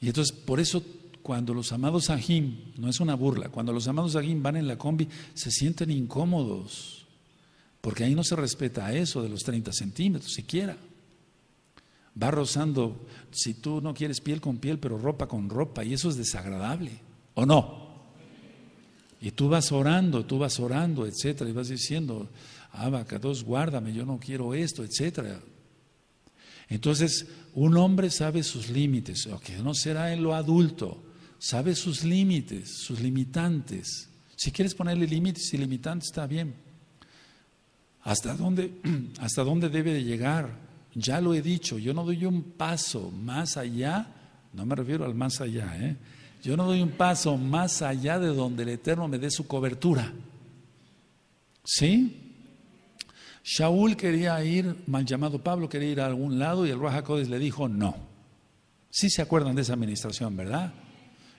Y entonces, por eso, cuando los amados Ajim, no es una burla, cuando los amados Ajim van en la combi, se sienten incómodos, porque ahí no se respeta eso de los 30 centímetros, siquiera. Va rozando, si tú no quieres piel con piel, pero ropa con ropa, y eso es desagradable, ¿o no? Y tú vas orando, tú vas orando, etcétera, y vas diciendo, dos guárdame, yo no quiero esto, etc. Entonces, un hombre sabe sus límites, aunque no será en lo adulto, sabe sus límites, sus limitantes. Si quieres ponerle límites y limitantes, está bien. ¿Hasta dónde, ¿Hasta dónde debe de llegar? Ya lo he dicho, yo no doy un paso más allá, no me refiero al más allá, ¿eh? Yo no doy un paso más allá de donde el Eterno me dé su cobertura. ¿Sí? Shaul quería ir, mal llamado Pablo, quería ir a algún lado y el Raja le dijo no. Sí se acuerdan de esa administración, ¿verdad?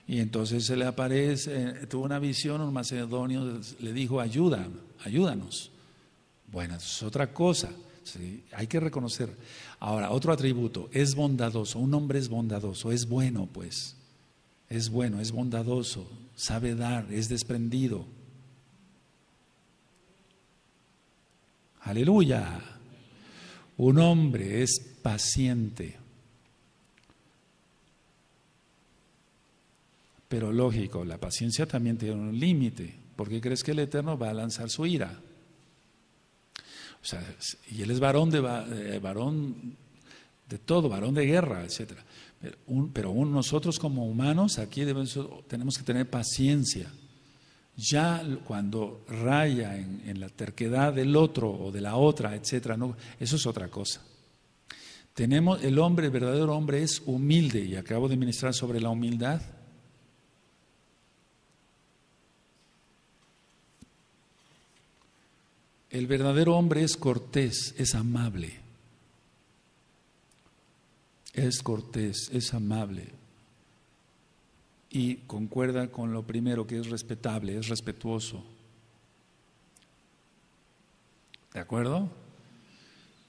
Y entonces se le aparece, eh, tuvo una visión, un macedonio le dijo, ayuda, ayúdanos. Bueno, es otra cosa, sí, hay que reconocer. Ahora, otro atributo, es bondadoso, un hombre es bondadoso, es bueno pues, es bueno, es bondadoso, sabe dar, es desprendido, Aleluya. Un hombre es paciente, pero lógico, la paciencia también tiene un límite, porque crees que el Eterno va a lanzar su ira. O sea, y él es varón de, eh, varón de todo, varón de guerra, etc. Pero, nosotros como humanos aquí debemos, tenemos que tener paciencia ya cuando raya en, la terquedad del otro o de la otra, etcétera, no, eso es otra cosa. Tenemos el hombre, el verdadero hombre es humilde y acabo de ministrar sobre la humildad. El verdadero hombre es cortés, es amable. Es cortés, es amable y concuerda con lo primero que es respetable, es respetuoso. ¿De acuerdo?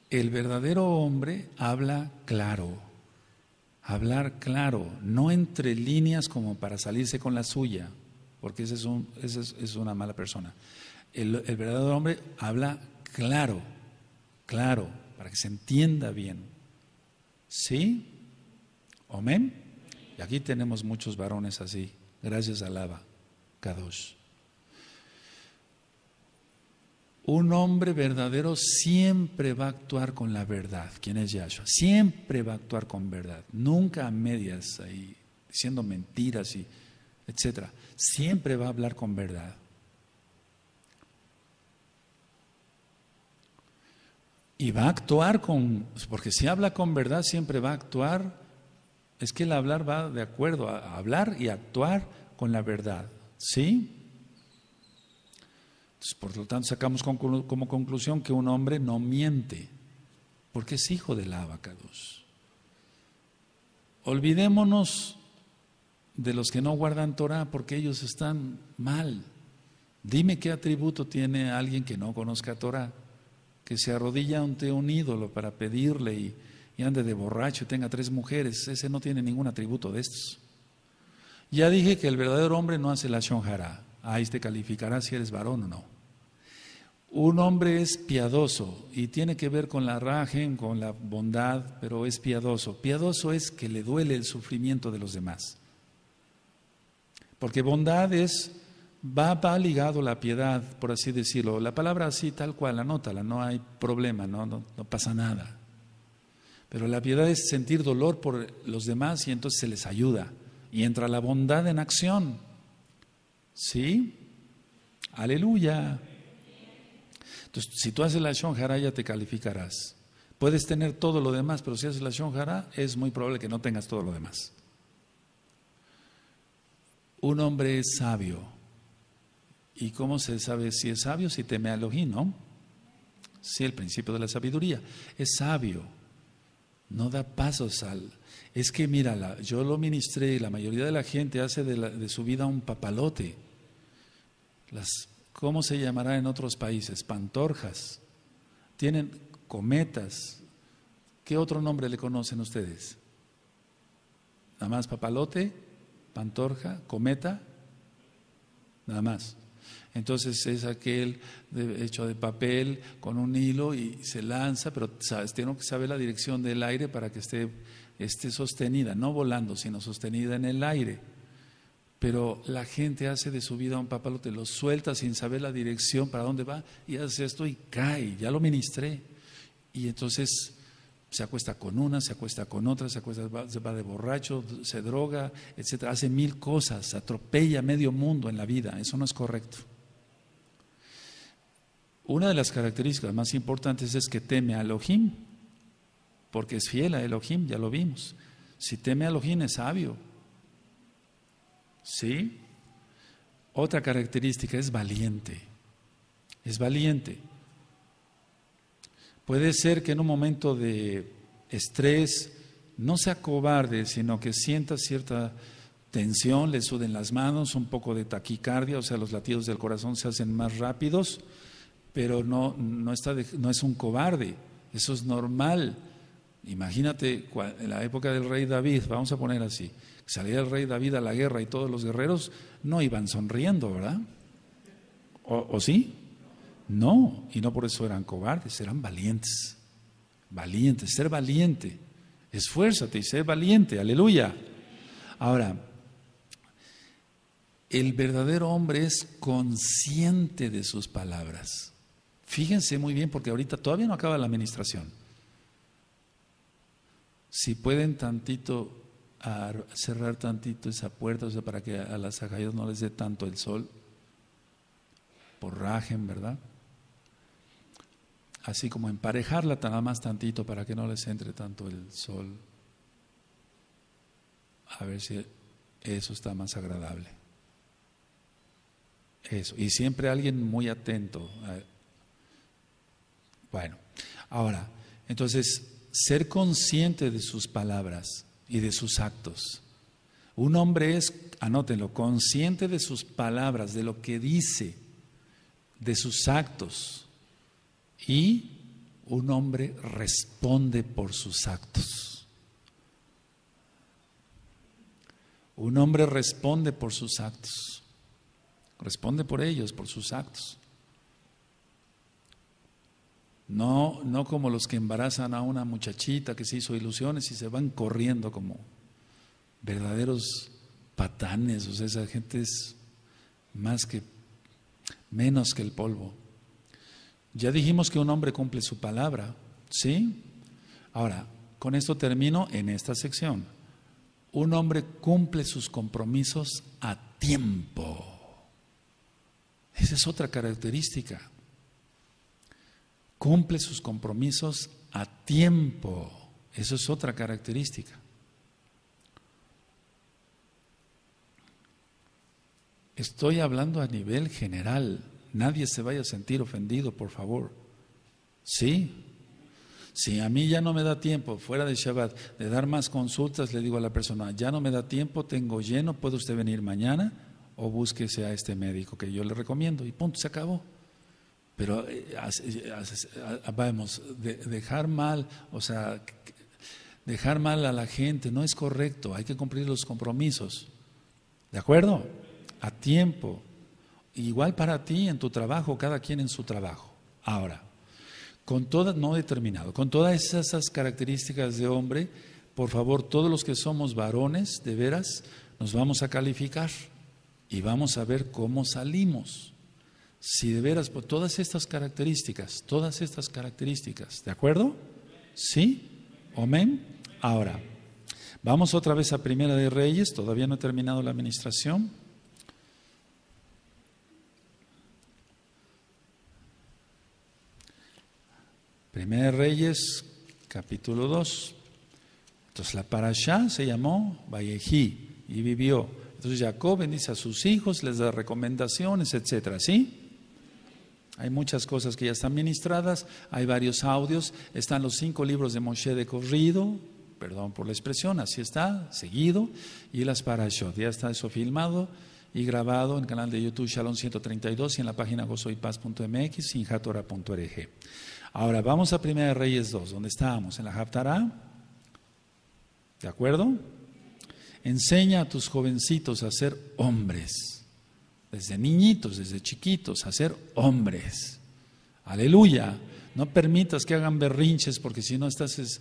El verdadero hombre habla claro, hablar claro, no entre líneas como para salirse con la suya, porque ese es, un, es, una mala persona. El, el verdadero hombre habla claro, claro, para que se entienda bien. ¿Sí? ¿Amén? Y aquí tenemos muchos varones así, gracias a Lava, Kadosh. Un hombre verdadero siempre va a actuar con la verdad, ¿Quién es Yahshua. Siempre va a actuar con verdad, nunca a medias ahí, diciendo mentiras y etcétera. Siempre va a hablar con verdad. Y va a actuar con, porque si habla con verdad, siempre va a actuar es que el hablar va de acuerdo a hablar y actuar con la verdad. ¿Sí? por lo tanto, sacamos como conclusión que un hombre no miente, porque es hijo del abacados. Olvidémonos de los que no guardan Torah, porque ellos están mal. Dime qué atributo tiene alguien que no conozca Torah, que se arrodilla ante un ídolo para pedirle y y ande de borracho y tenga tres mujeres, ese no tiene ningún atributo de estos. Ya dije que el verdadero hombre no hace la shonjara. Ahí te calificará si eres varón o no. Un hombre es piadoso y tiene que ver con la rajen, con la bondad, pero es piadoso. Piadoso es que le duele el sufrimiento de los demás. Porque bondad es, va, va ligado a la piedad, por así decirlo. La palabra así, tal cual, anótala, no hay problema, no, no pasa nada. Pero la piedad es sentir dolor por los demás y entonces se les ayuda. Y entra la bondad en acción. ¿Sí? Aleluya. Entonces, si tú haces la shonjara, ya te calificarás. Puedes tener todo lo demás, pero si haces la shonjara, es muy probable que no tengas todo lo demás. Un hombre es sabio. ¿Y cómo se sabe si es sabio? Si teme me Elohim, ¿no? Sí, el principio de la sabiduría. Es sabio no da pasos al... Es que mira, yo lo ministré y la mayoría de la gente hace de, de su vida un papalote. Las, ¿Cómo se llamará en otros países? Pantorjas. Tienen cometas. ¿Qué otro nombre le conocen ustedes? Nada más papalote, pantorja, cometa. Nada más. Entonces es aquel de, hecho de papel con un hilo y se lanza, pero sabes, que saber la dirección del aire para que esté, esté sostenida, no volando, sino sostenida en el aire. Pero la gente hace de su vida un papalote, lo suelta sin saber la dirección para dónde va y hace esto y cae, ya lo ministré. Y entonces se acuesta con una, se acuesta con otra, se, acuesta, va, se va de borracho, se droga, etcétera, hace mil cosas, atropella medio mundo en la vida, eso no es correcto. Una de las características más importantes es que teme a Elohim, porque es fiel a Elohim, ya lo vimos. Si teme a Elohim es sabio. ¿Sí? Otra característica es valiente. Es valiente. Puede ser que en un momento de estrés no sea cobarde, sino que sienta cierta tensión, le suden las manos, un poco de taquicardia, o sea, los latidos del corazón se hacen más rápidos pero no, está no es un cobarde, eso es normal. Imagínate en la época del rey David, vamos a poner así, salía el rey David a la guerra y todos los guerreros no iban sonriendo, ¿verdad? ¿O, sí? No, y no por eso eran cobardes, eran valientes. Valientes, ser valiente. Esfuérzate y ser valiente, aleluya. Ahora, el verdadero hombre es consciente de sus palabras. Fíjense muy bien, porque ahorita todavía no acaba la administración. Si pueden tantito cerrar tantito esa puerta, o sea, para que a las ajayas no les dé tanto el sol, por ¿verdad? Así como emparejarla nada más tantito para que no les entre tanto el sol. A ver si eso está más agradable. Eso. Y siempre alguien muy atento. A, eh, bueno, ahora, entonces, ser consciente de sus palabras y de sus actos. Un hombre es, anótenlo, consciente de sus palabras, de lo que dice, de sus actos. Y un hombre responde por sus actos. Un hombre responde por sus actos. Responde por ellos, por sus actos. No, no como los que embarazan a una muchachita que se hizo ilusiones y se van corriendo como verdaderos patanes. O sea, esa gente es más que menos que el polvo. Ya dijimos que un hombre cumple su palabra, ¿sí? Ahora, con esto termino en esta sección. Un hombre cumple sus compromisos a tiempo. Esa es otra característica. Cumple sus compromisos a tiempo. Eso es otra característica. Estoy hablando a nivel general. Nadie se vaya a sentir ofendido, por favor. ¿Sí? Si a mí ya no me da tiempo, fuera de Shabbat, de dar más consultas, le digo a la persona, ya no me da tiempo, tengo lleno, ¿puede usted venir mañana? O búsquese a este médico que yo le recomiendo. Y punto, se acabó pero eh, eh, vamos, dejar mal, o sea, dejar mal a la gente no es correcto, hay que cumplir los compromisos, ¿de acuerdo? A tiempo, igual para ti en tu trabajo, cada quien en su trabajo. Ahora, con todas, no determinado, con todas esas características de hombre, por favor, todos los que somos varones, de veras, nos vamos a calificar y vamos a ver cómo salimos. Si de veras, por todas estas características, todas estas características, ¿de acuerdo? ¿Sí? Amén. Ahora, vamos otra vez a Primera de Reyes, todavía no he terminado la administración. Primera de Reyes, capítulo 2. Entonces la parasha se llamó Vallejí y vivió. Entonces Jacob bendice a sus hijos, les da recomendaciones, etcétera, ¿sí? Hay muchas cosas que ya están ministradas, hay varios audios, están los cinco libros de Moshe de corrido, perdón por la expresión, así está, seguido, y las parashot. Ya está eso filmado y grabado en el canal de YouTube Shalom 132 y en la página gozoypaz.mx y Ahora vamos a Primera Reyes 2, donde estábamos, en la Japtara. ¿De acuerdo? Enseña a tus jovencitos a ser hombres desde niñitos, desde chiquitos, a ser hombres. Aleluya. No permitas que hagan berrinches porque si no estás,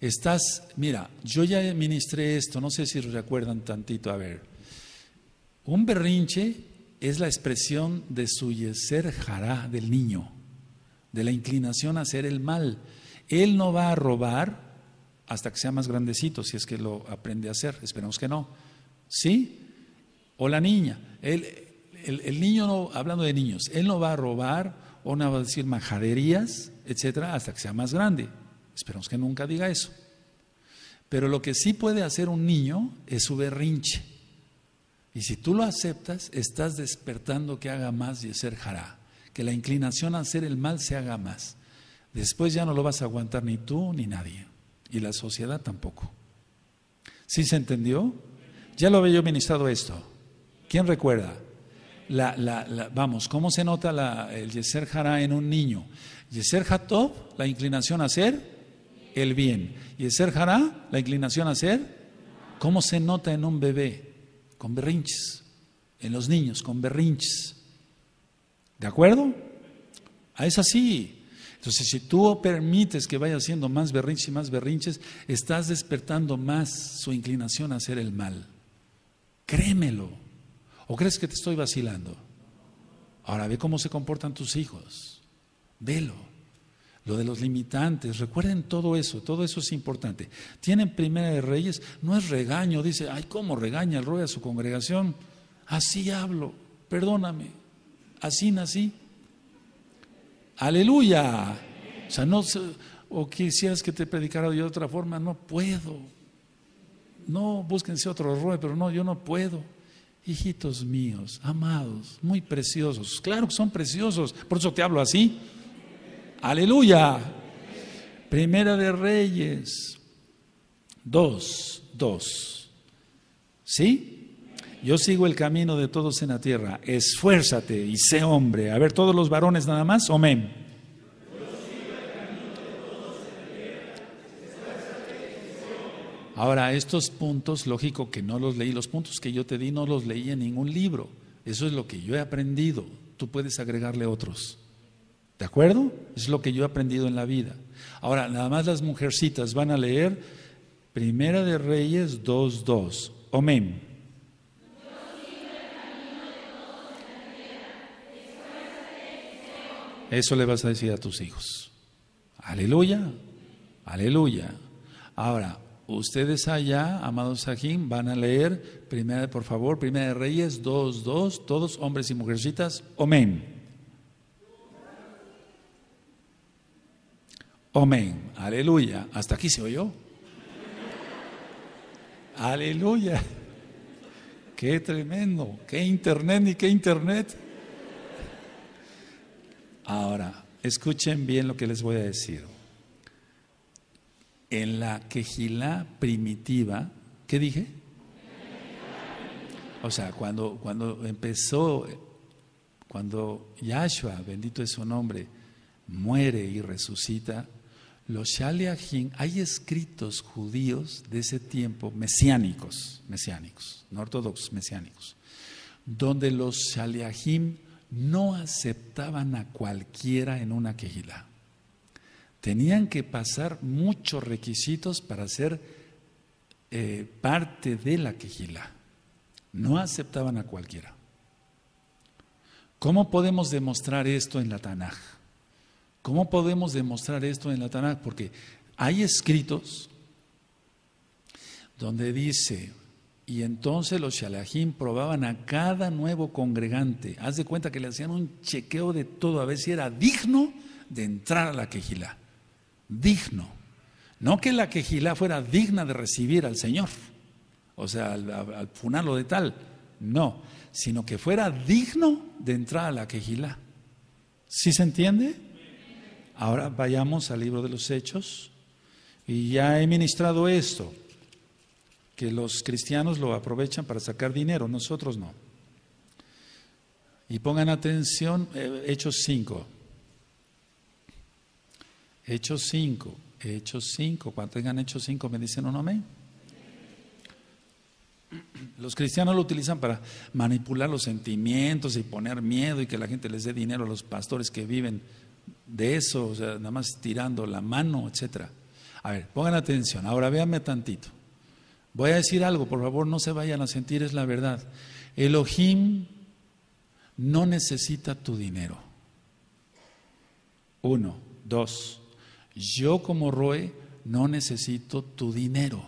estás, mira, yo ya ministré esto, no sé si recuerdan tantito, a ver. Un berrinche es la expresión de su yeser jara del niño, de la inclinación a hacer el mal. Él no va a robar hasta que sea más grandecito, si es que lo aprende a hacer, esperemos que no. ¿Sí? O la niña. Él, el, niño, no, hablando de niños, él no va a robar o no va a decir majaderías, etcétera, hasta que sea más grande. Esperamos que nunca diga eso. Pero lo que sí puede hacer un niño es su berrinche. Y si tú lo aceptas, estás despertando que haga más y ser jara, que la inclinación a hacer el mal se haga más. Después ya no lo vas a aguantar ni tú ni nadie, y la sociedad tampoco. ¿Sí se entendió? Ya lo había yo ministrado esto. ¿Quién recuerda? la, la, vamos, ¿cómo se nota el Yeser Jara en un niño? Yeser Hatov, la inclinación a hacer el bien. Yeser Jara, la inclinación a hacer, ¿cómo se nota en un bebé? Con berrinches. En los niños, con berrinches. ¿De acuerdo? Ah, es así. Entonces, si tú permites que vaya haciendo más berrinches y más berrinches, estás despertando más su inclinación a hacer el mal. Créemelo. ¿O crees que te estoy vacilando? Ahora ve cómo se comportan tus hijos. Velo. Lo de los limitantes, recuerden todo eso, todo eso es importante. Tienen Primera de Reyes, no es regaño, dice, ay, ¿cómo regaña el rey a su congregación? Así hablo, perdóname, así nací. Aleluya. O sea, no, o quisieras que te predicara de otra forma, no puedo. No, búsquense otro rey, pero no, yo no puedo hijitos míos, amados, muy preciosos. Claro que son preciosos, por eso te hablo así. Aleluya. Primera de Reyes, dos, dos. ¿Sí? Yo sigo el camino de todos en la tierra. Esfuérzate y sé hombre. A ver, todos los varones nada más. Amén. Ahora, estos puntos, lógico que no los leí, los puntos que yo te di no los leí en ningún libro. Eso es lo que yo he aprendido. Tú puedes agregarle otros. ¿De acuerdo? Es lo que yo he aprendido en la vida. Ahora, nada más las mujercitas van a leer Primera de Reyes 2.2. Amén. Eso le vas a decir a tus hijos. Aleluya. Aleluya. Ahora, Ustedes allá, amados Sajín, van a leer, primera, por favor, Primera de Reyes 2.2, todos hombres y mujercitas, amén. Amén, aleluya. Hasta aquí se oyó. aleluya. Qué tremendo, qué internet ni qué internet. Ahora, escuchen bien lo que les voy a decir en la quejilá primitiva, ¿qué dije? O sea, cuando, empezó, cuando Yahshua, bendito es su nombre, muere y resucita, los Shaliahim, hay escritos judíos de ese tiempo, mesiánicos, mesiánicos, no ortodoxos, mesiánicos, donde los Shaliahim no aceptaban a cualquiera en una quejilá tenían que pasar muchos requisitos para ser eh, parte de la quejila, No aceptaban a cualquiera. ¿Cómo podemos demostrar esto en la Tanaj? ¿Cómo podemos demostrar esto en la Tanaj? Porque hay escritos donde dice, y entonces los shalahim probaban a cada nuevo congregante. Haz de cuenta que le hacían un chequeo de todo, a ver si era digno de entrar a la quejilá digno. No que la quejilá fuera digna de recibir al Señor, o sea, al, al o de tal, no, sino que fuera digno de entrar a la quejilá. ¿Sí se entiende? Ahora vayamos al libro de los Hechos. Y ya he ministrado esto, que los cristianos lo aprovechan para sacar dinero, nosotros no. Y pongan atención, eh, Hechos 5. Hechos 5, Hechos 5. cuando tengan hecho 5? ¿Me dicen un amén? Los cristianos lo utilizan para manipular los sentimientos y poner miedo y que la gente les dé dinero a los pastores que viven de eso, o sea, nada más tirando la mano, etc. A ver, pongan atención. Ahora véanme tantito. Voy a decir algo, por favor, no se vayan a sentir, es la verdad. Elohim no necesita tu dinero. Uno, dos. Yo como Roe no necesito tu dinero.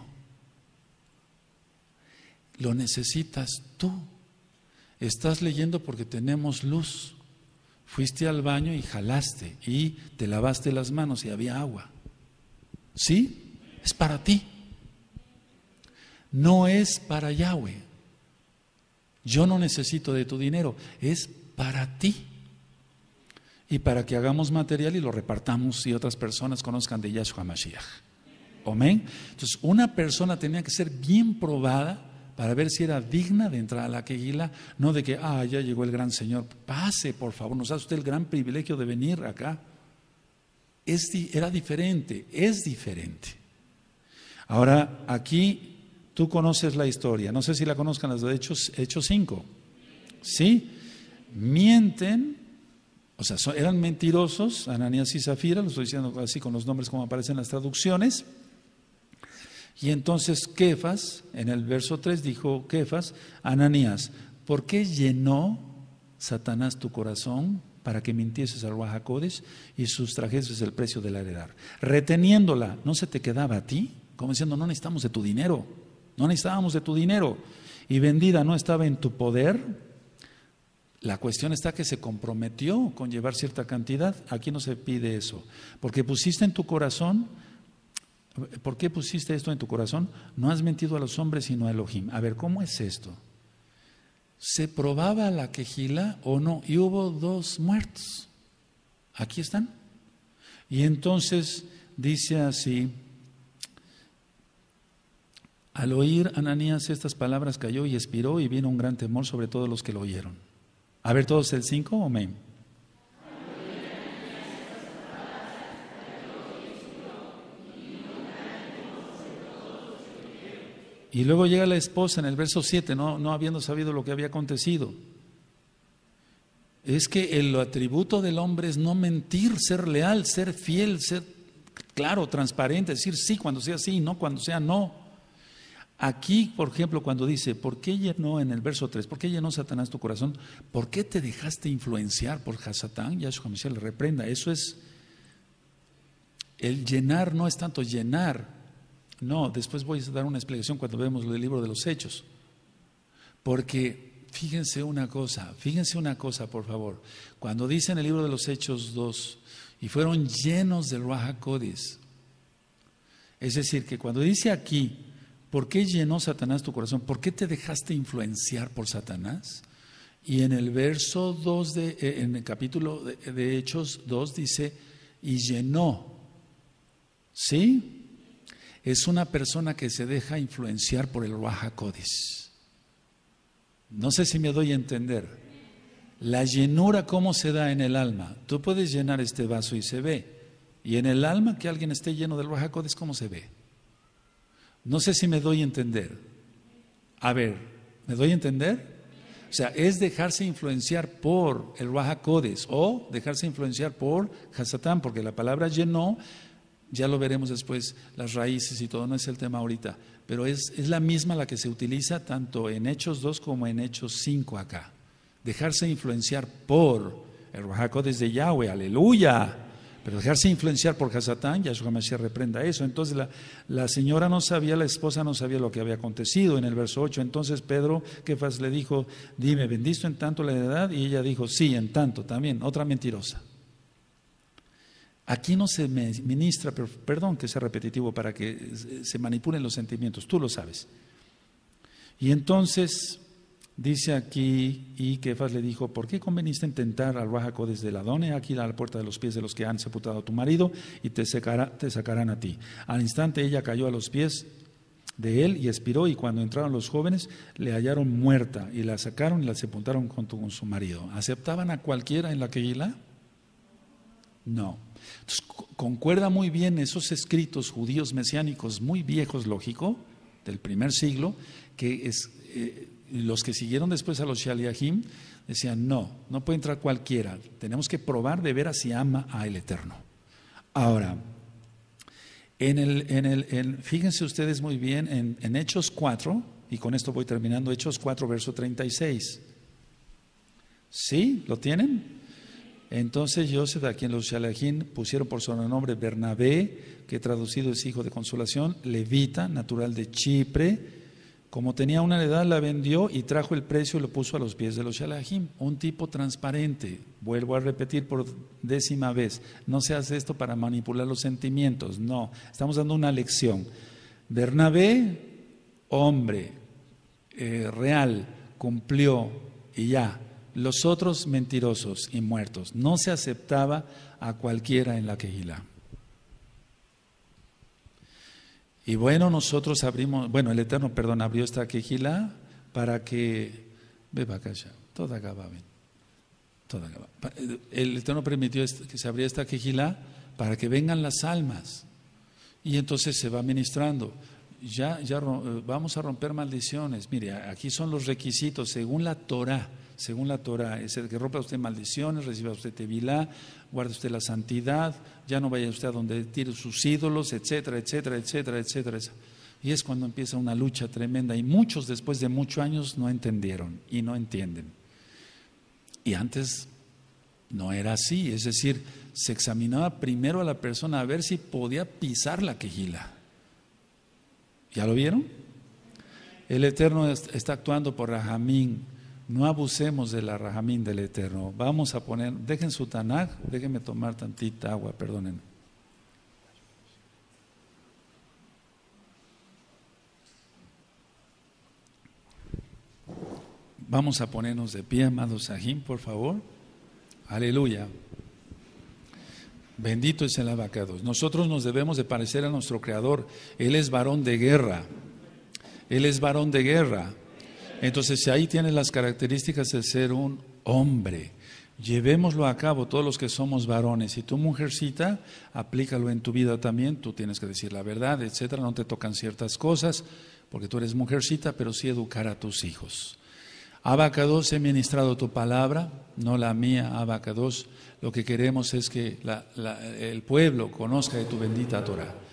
Lo necesitas tú. Estás leyendo porque tenemos luz. Fuiste al baño y jalaste y te lavaste las manos y había agua. ¿Sí? Es para ti. No es para Yahweh. Yo no necesito de tu dinero. Es para ti y para que hagamos material y lo repartamos y otras personas conozcan de Yahshua Mashiach. Amén. Entonces, una persona tenía que ser bien probada para ver si era digna de entrar a la queguila, no de que, ah, ya llegó el gran Señor, pase, por favor, nos hace usted el gran privilegio de venir acá. era diferente, es diferente. Ahora, aquí tú conoces la historia, no sé si la conozcan las de Hechos, Hechos 5. ¿Sí? Mienten o sea, eran mentirosos, Ananías y Zafira, lo estoy diciendo así con los nombres como aparecen en las traducciones. Y entonces Kefas, en el verso 3 dijo Kefas, Ananías, ¿por qué llenó Satanás tu corazón para que mintieses al Guajacodes y sustrajeses el precio del heredar? Reteniéndola, ¿no se te quedaba a ti? Como diciendo, no necesitamos de tu dinero, no necesitábamos de tu dinero. Y vendida no estaba en tu poder, la cuestión está que se comprometió con llevar cierta cantidad. Aquí no se pide eso. Porque pusiste en tu corazón, ¿por qué pusiste esto en tu corazón? No has mentido a los hombres sino a Elohim. A ver, ¿cómo es esto? ¿Se probaba la quejila o no? Y hubo dos muertos. Aquí están. Y entonces dice así, al oír Ananías estas palabras cayó y expiró y vino un gran temor sobre todos los que lo oyeron. A ver todos el 5, amén. Y luego llega la esposa en el verso 7, no, no habiendo sabido lo que había acontecido. Es que el atributo del hombre es no mentir, ser leal, ser fiel, ser claro, transparente, decir sí cuando sea sí, y no cuando sea no. Aquí, por ejemplo, cuando dice, ¿por qué llenó en el verso 3? ¿Por qué llenó Satanás tu corazón? ¿Por qué te dejaste influenciar por Hasatán? Ya comisión le reprenda. Eso es, el llenar no es tanto llenar. No, después voy a dar una explicación cuando vemos el libro de los Hechos. Porque fíjense una cosa, fíjense una cosa, por favor. Cuando dice en el libro de los Hechos 2, y fueron llenos del rahakodis, Es decir, que cuando dice aquí, ¿Por qué llenó Satanás tu corazón? ¿Por qué te dejaste influenciar por Satanás? Y en el verso 2 de, eh, en el capítulo de, Hechos 2 dice, y llenó. ¿Sí? Es una persona que se deja influenciar por el Raja No sé si me doy a entender. La llenura, ¿cómo se da en el alma? Tú puedes llenar este vaso y se ve. Y en el alma que alguien esté lleno del Raja ¿cómo se ve? No sé si me doy a entender. A ver, ¿me doy a entender? O sea, es dejarse influenciar por el Raja o dejarse influenciar por Hasatán, porque la palabra llenó, ya lo veremos después, las raíces y todo, no es el tema ahorita, pero es, la misma la que se utiliza tanto en Hechos 2 como en Hechos 5 acá. Dejarse influenciar por el Raja de Yahweh, aleluya. Pero dejarse influenciar por Hasatán, Yahshua Mashiach reprenda eso. Entonces la, señora no sabía, la esposa no sabía lo que había acontecido en el verso 8. Entonces Pedro, Kefas le dijo, dime, ¿bendito en tanto la edad? Y ella dijo, sí, en tanto también, otra mentirosa. Aquí no se ministra, perdón que sea repetitivo para que se manipulen los sentimientos, tú lo sabes. Y entonces Dice aquí, y Kefas le dijo, ¿por qué conveniste intentar al Ruajaco desde la dona? Aquí a la puerta de los pies de los que han sepultado a tu marido, y te, te sacarán a ti. Al instante ella cayó a los pies de él y expiró, y cuando entraron los jóvenes, le hallaron muerta, y la sacaron y la sepultaron junto con su marido. ¿Aceptaban a cualquiera en la Keila? No. Entonces, concuerda muy bien esos escritos judíos mesiánicos muy viejos, lógico, del primer siglo, que es... Eh, los que siguieron después a los Shaliahim decían, no, no puede entrar cualquiera, tenemos que probar de veras si ama a el Eterno. Ahora, en el, en el, en, fíjense ustedes muy bien en, Hechos 4, y con esto voy terminando, Hechos 4, verso 36. ¿Sí? ¿Lo tienen? Entonces Joseph, a quien los Shalajín pusieron por nombre Bernabé, que traducido es hijo de consolación, levita, natural de Chipre, como tenía una edad la vendió y trajo el precio y lo puso a los pies de los Shalahim. Un tipo transparente. Vuelvo a repetir por décima vez. No se hace esto para manipular los sentimientos. No. Estamos dando una lección. Bernabé, hombre, eh, real, cumplió y ya. Los otros mentirosos y muertos. No se aceptaba a cualquiera en la quejilá. Y bueno, nosotros abrimos, bueno, el Eterno, perdón, abrió esta quejila para que, beba acá toda acaba toda eh, El Eterno permitió que se abriera esta quejila para que vengan las almas. Y entonces se va ministrando ya, ya eh, vamos a romper maldiciones. Mire, aquí son los requisitos según la Torah. Según la Torah, es el que rompa usted maldiciones, reciba usted tevilá, guarde usted la santidad, ya no vaya usted a donde tire sus ídolos, etcétera, etcétera, etcétera, etcétera. Y es cuando empieza una lucha tremenda y muchos después de muchos años no entendieron y no entienden. Y antes no era así, es decir, se examinaba primero a la persona a ver si podía pisar la quejila ¿Ya lo vieron? El Eterno está actuando por Rajamín. No abusemos de la Rajamín del Eterno. Vamos a poner, dejen su Tanaj, déjenme tomar tantita agua, perdonen. Vamos a ponernos de pie, amados Sahim, por favor. Aleluya. Bendito es el abacados. Nosotros nos debemos de parecer a nuestro Creador. Él es varón de guerra. Él es varón de guerra. Entonces ahí tiene las características de ser un hombre. Llevémoslo a cabo todos los que somos varones. Y tú, mujercita, aplícalo en tu vida también. Tú tienes que decir la verdad, etcétera. No te tocan ciertas cosas porque tú eres mujercita, pero sí educar a tus hijos. Abacados, he ministrado tu palabra, no la mía, Abacados. Lo que queremos es que el pueblo conozca de tu bendita Torah.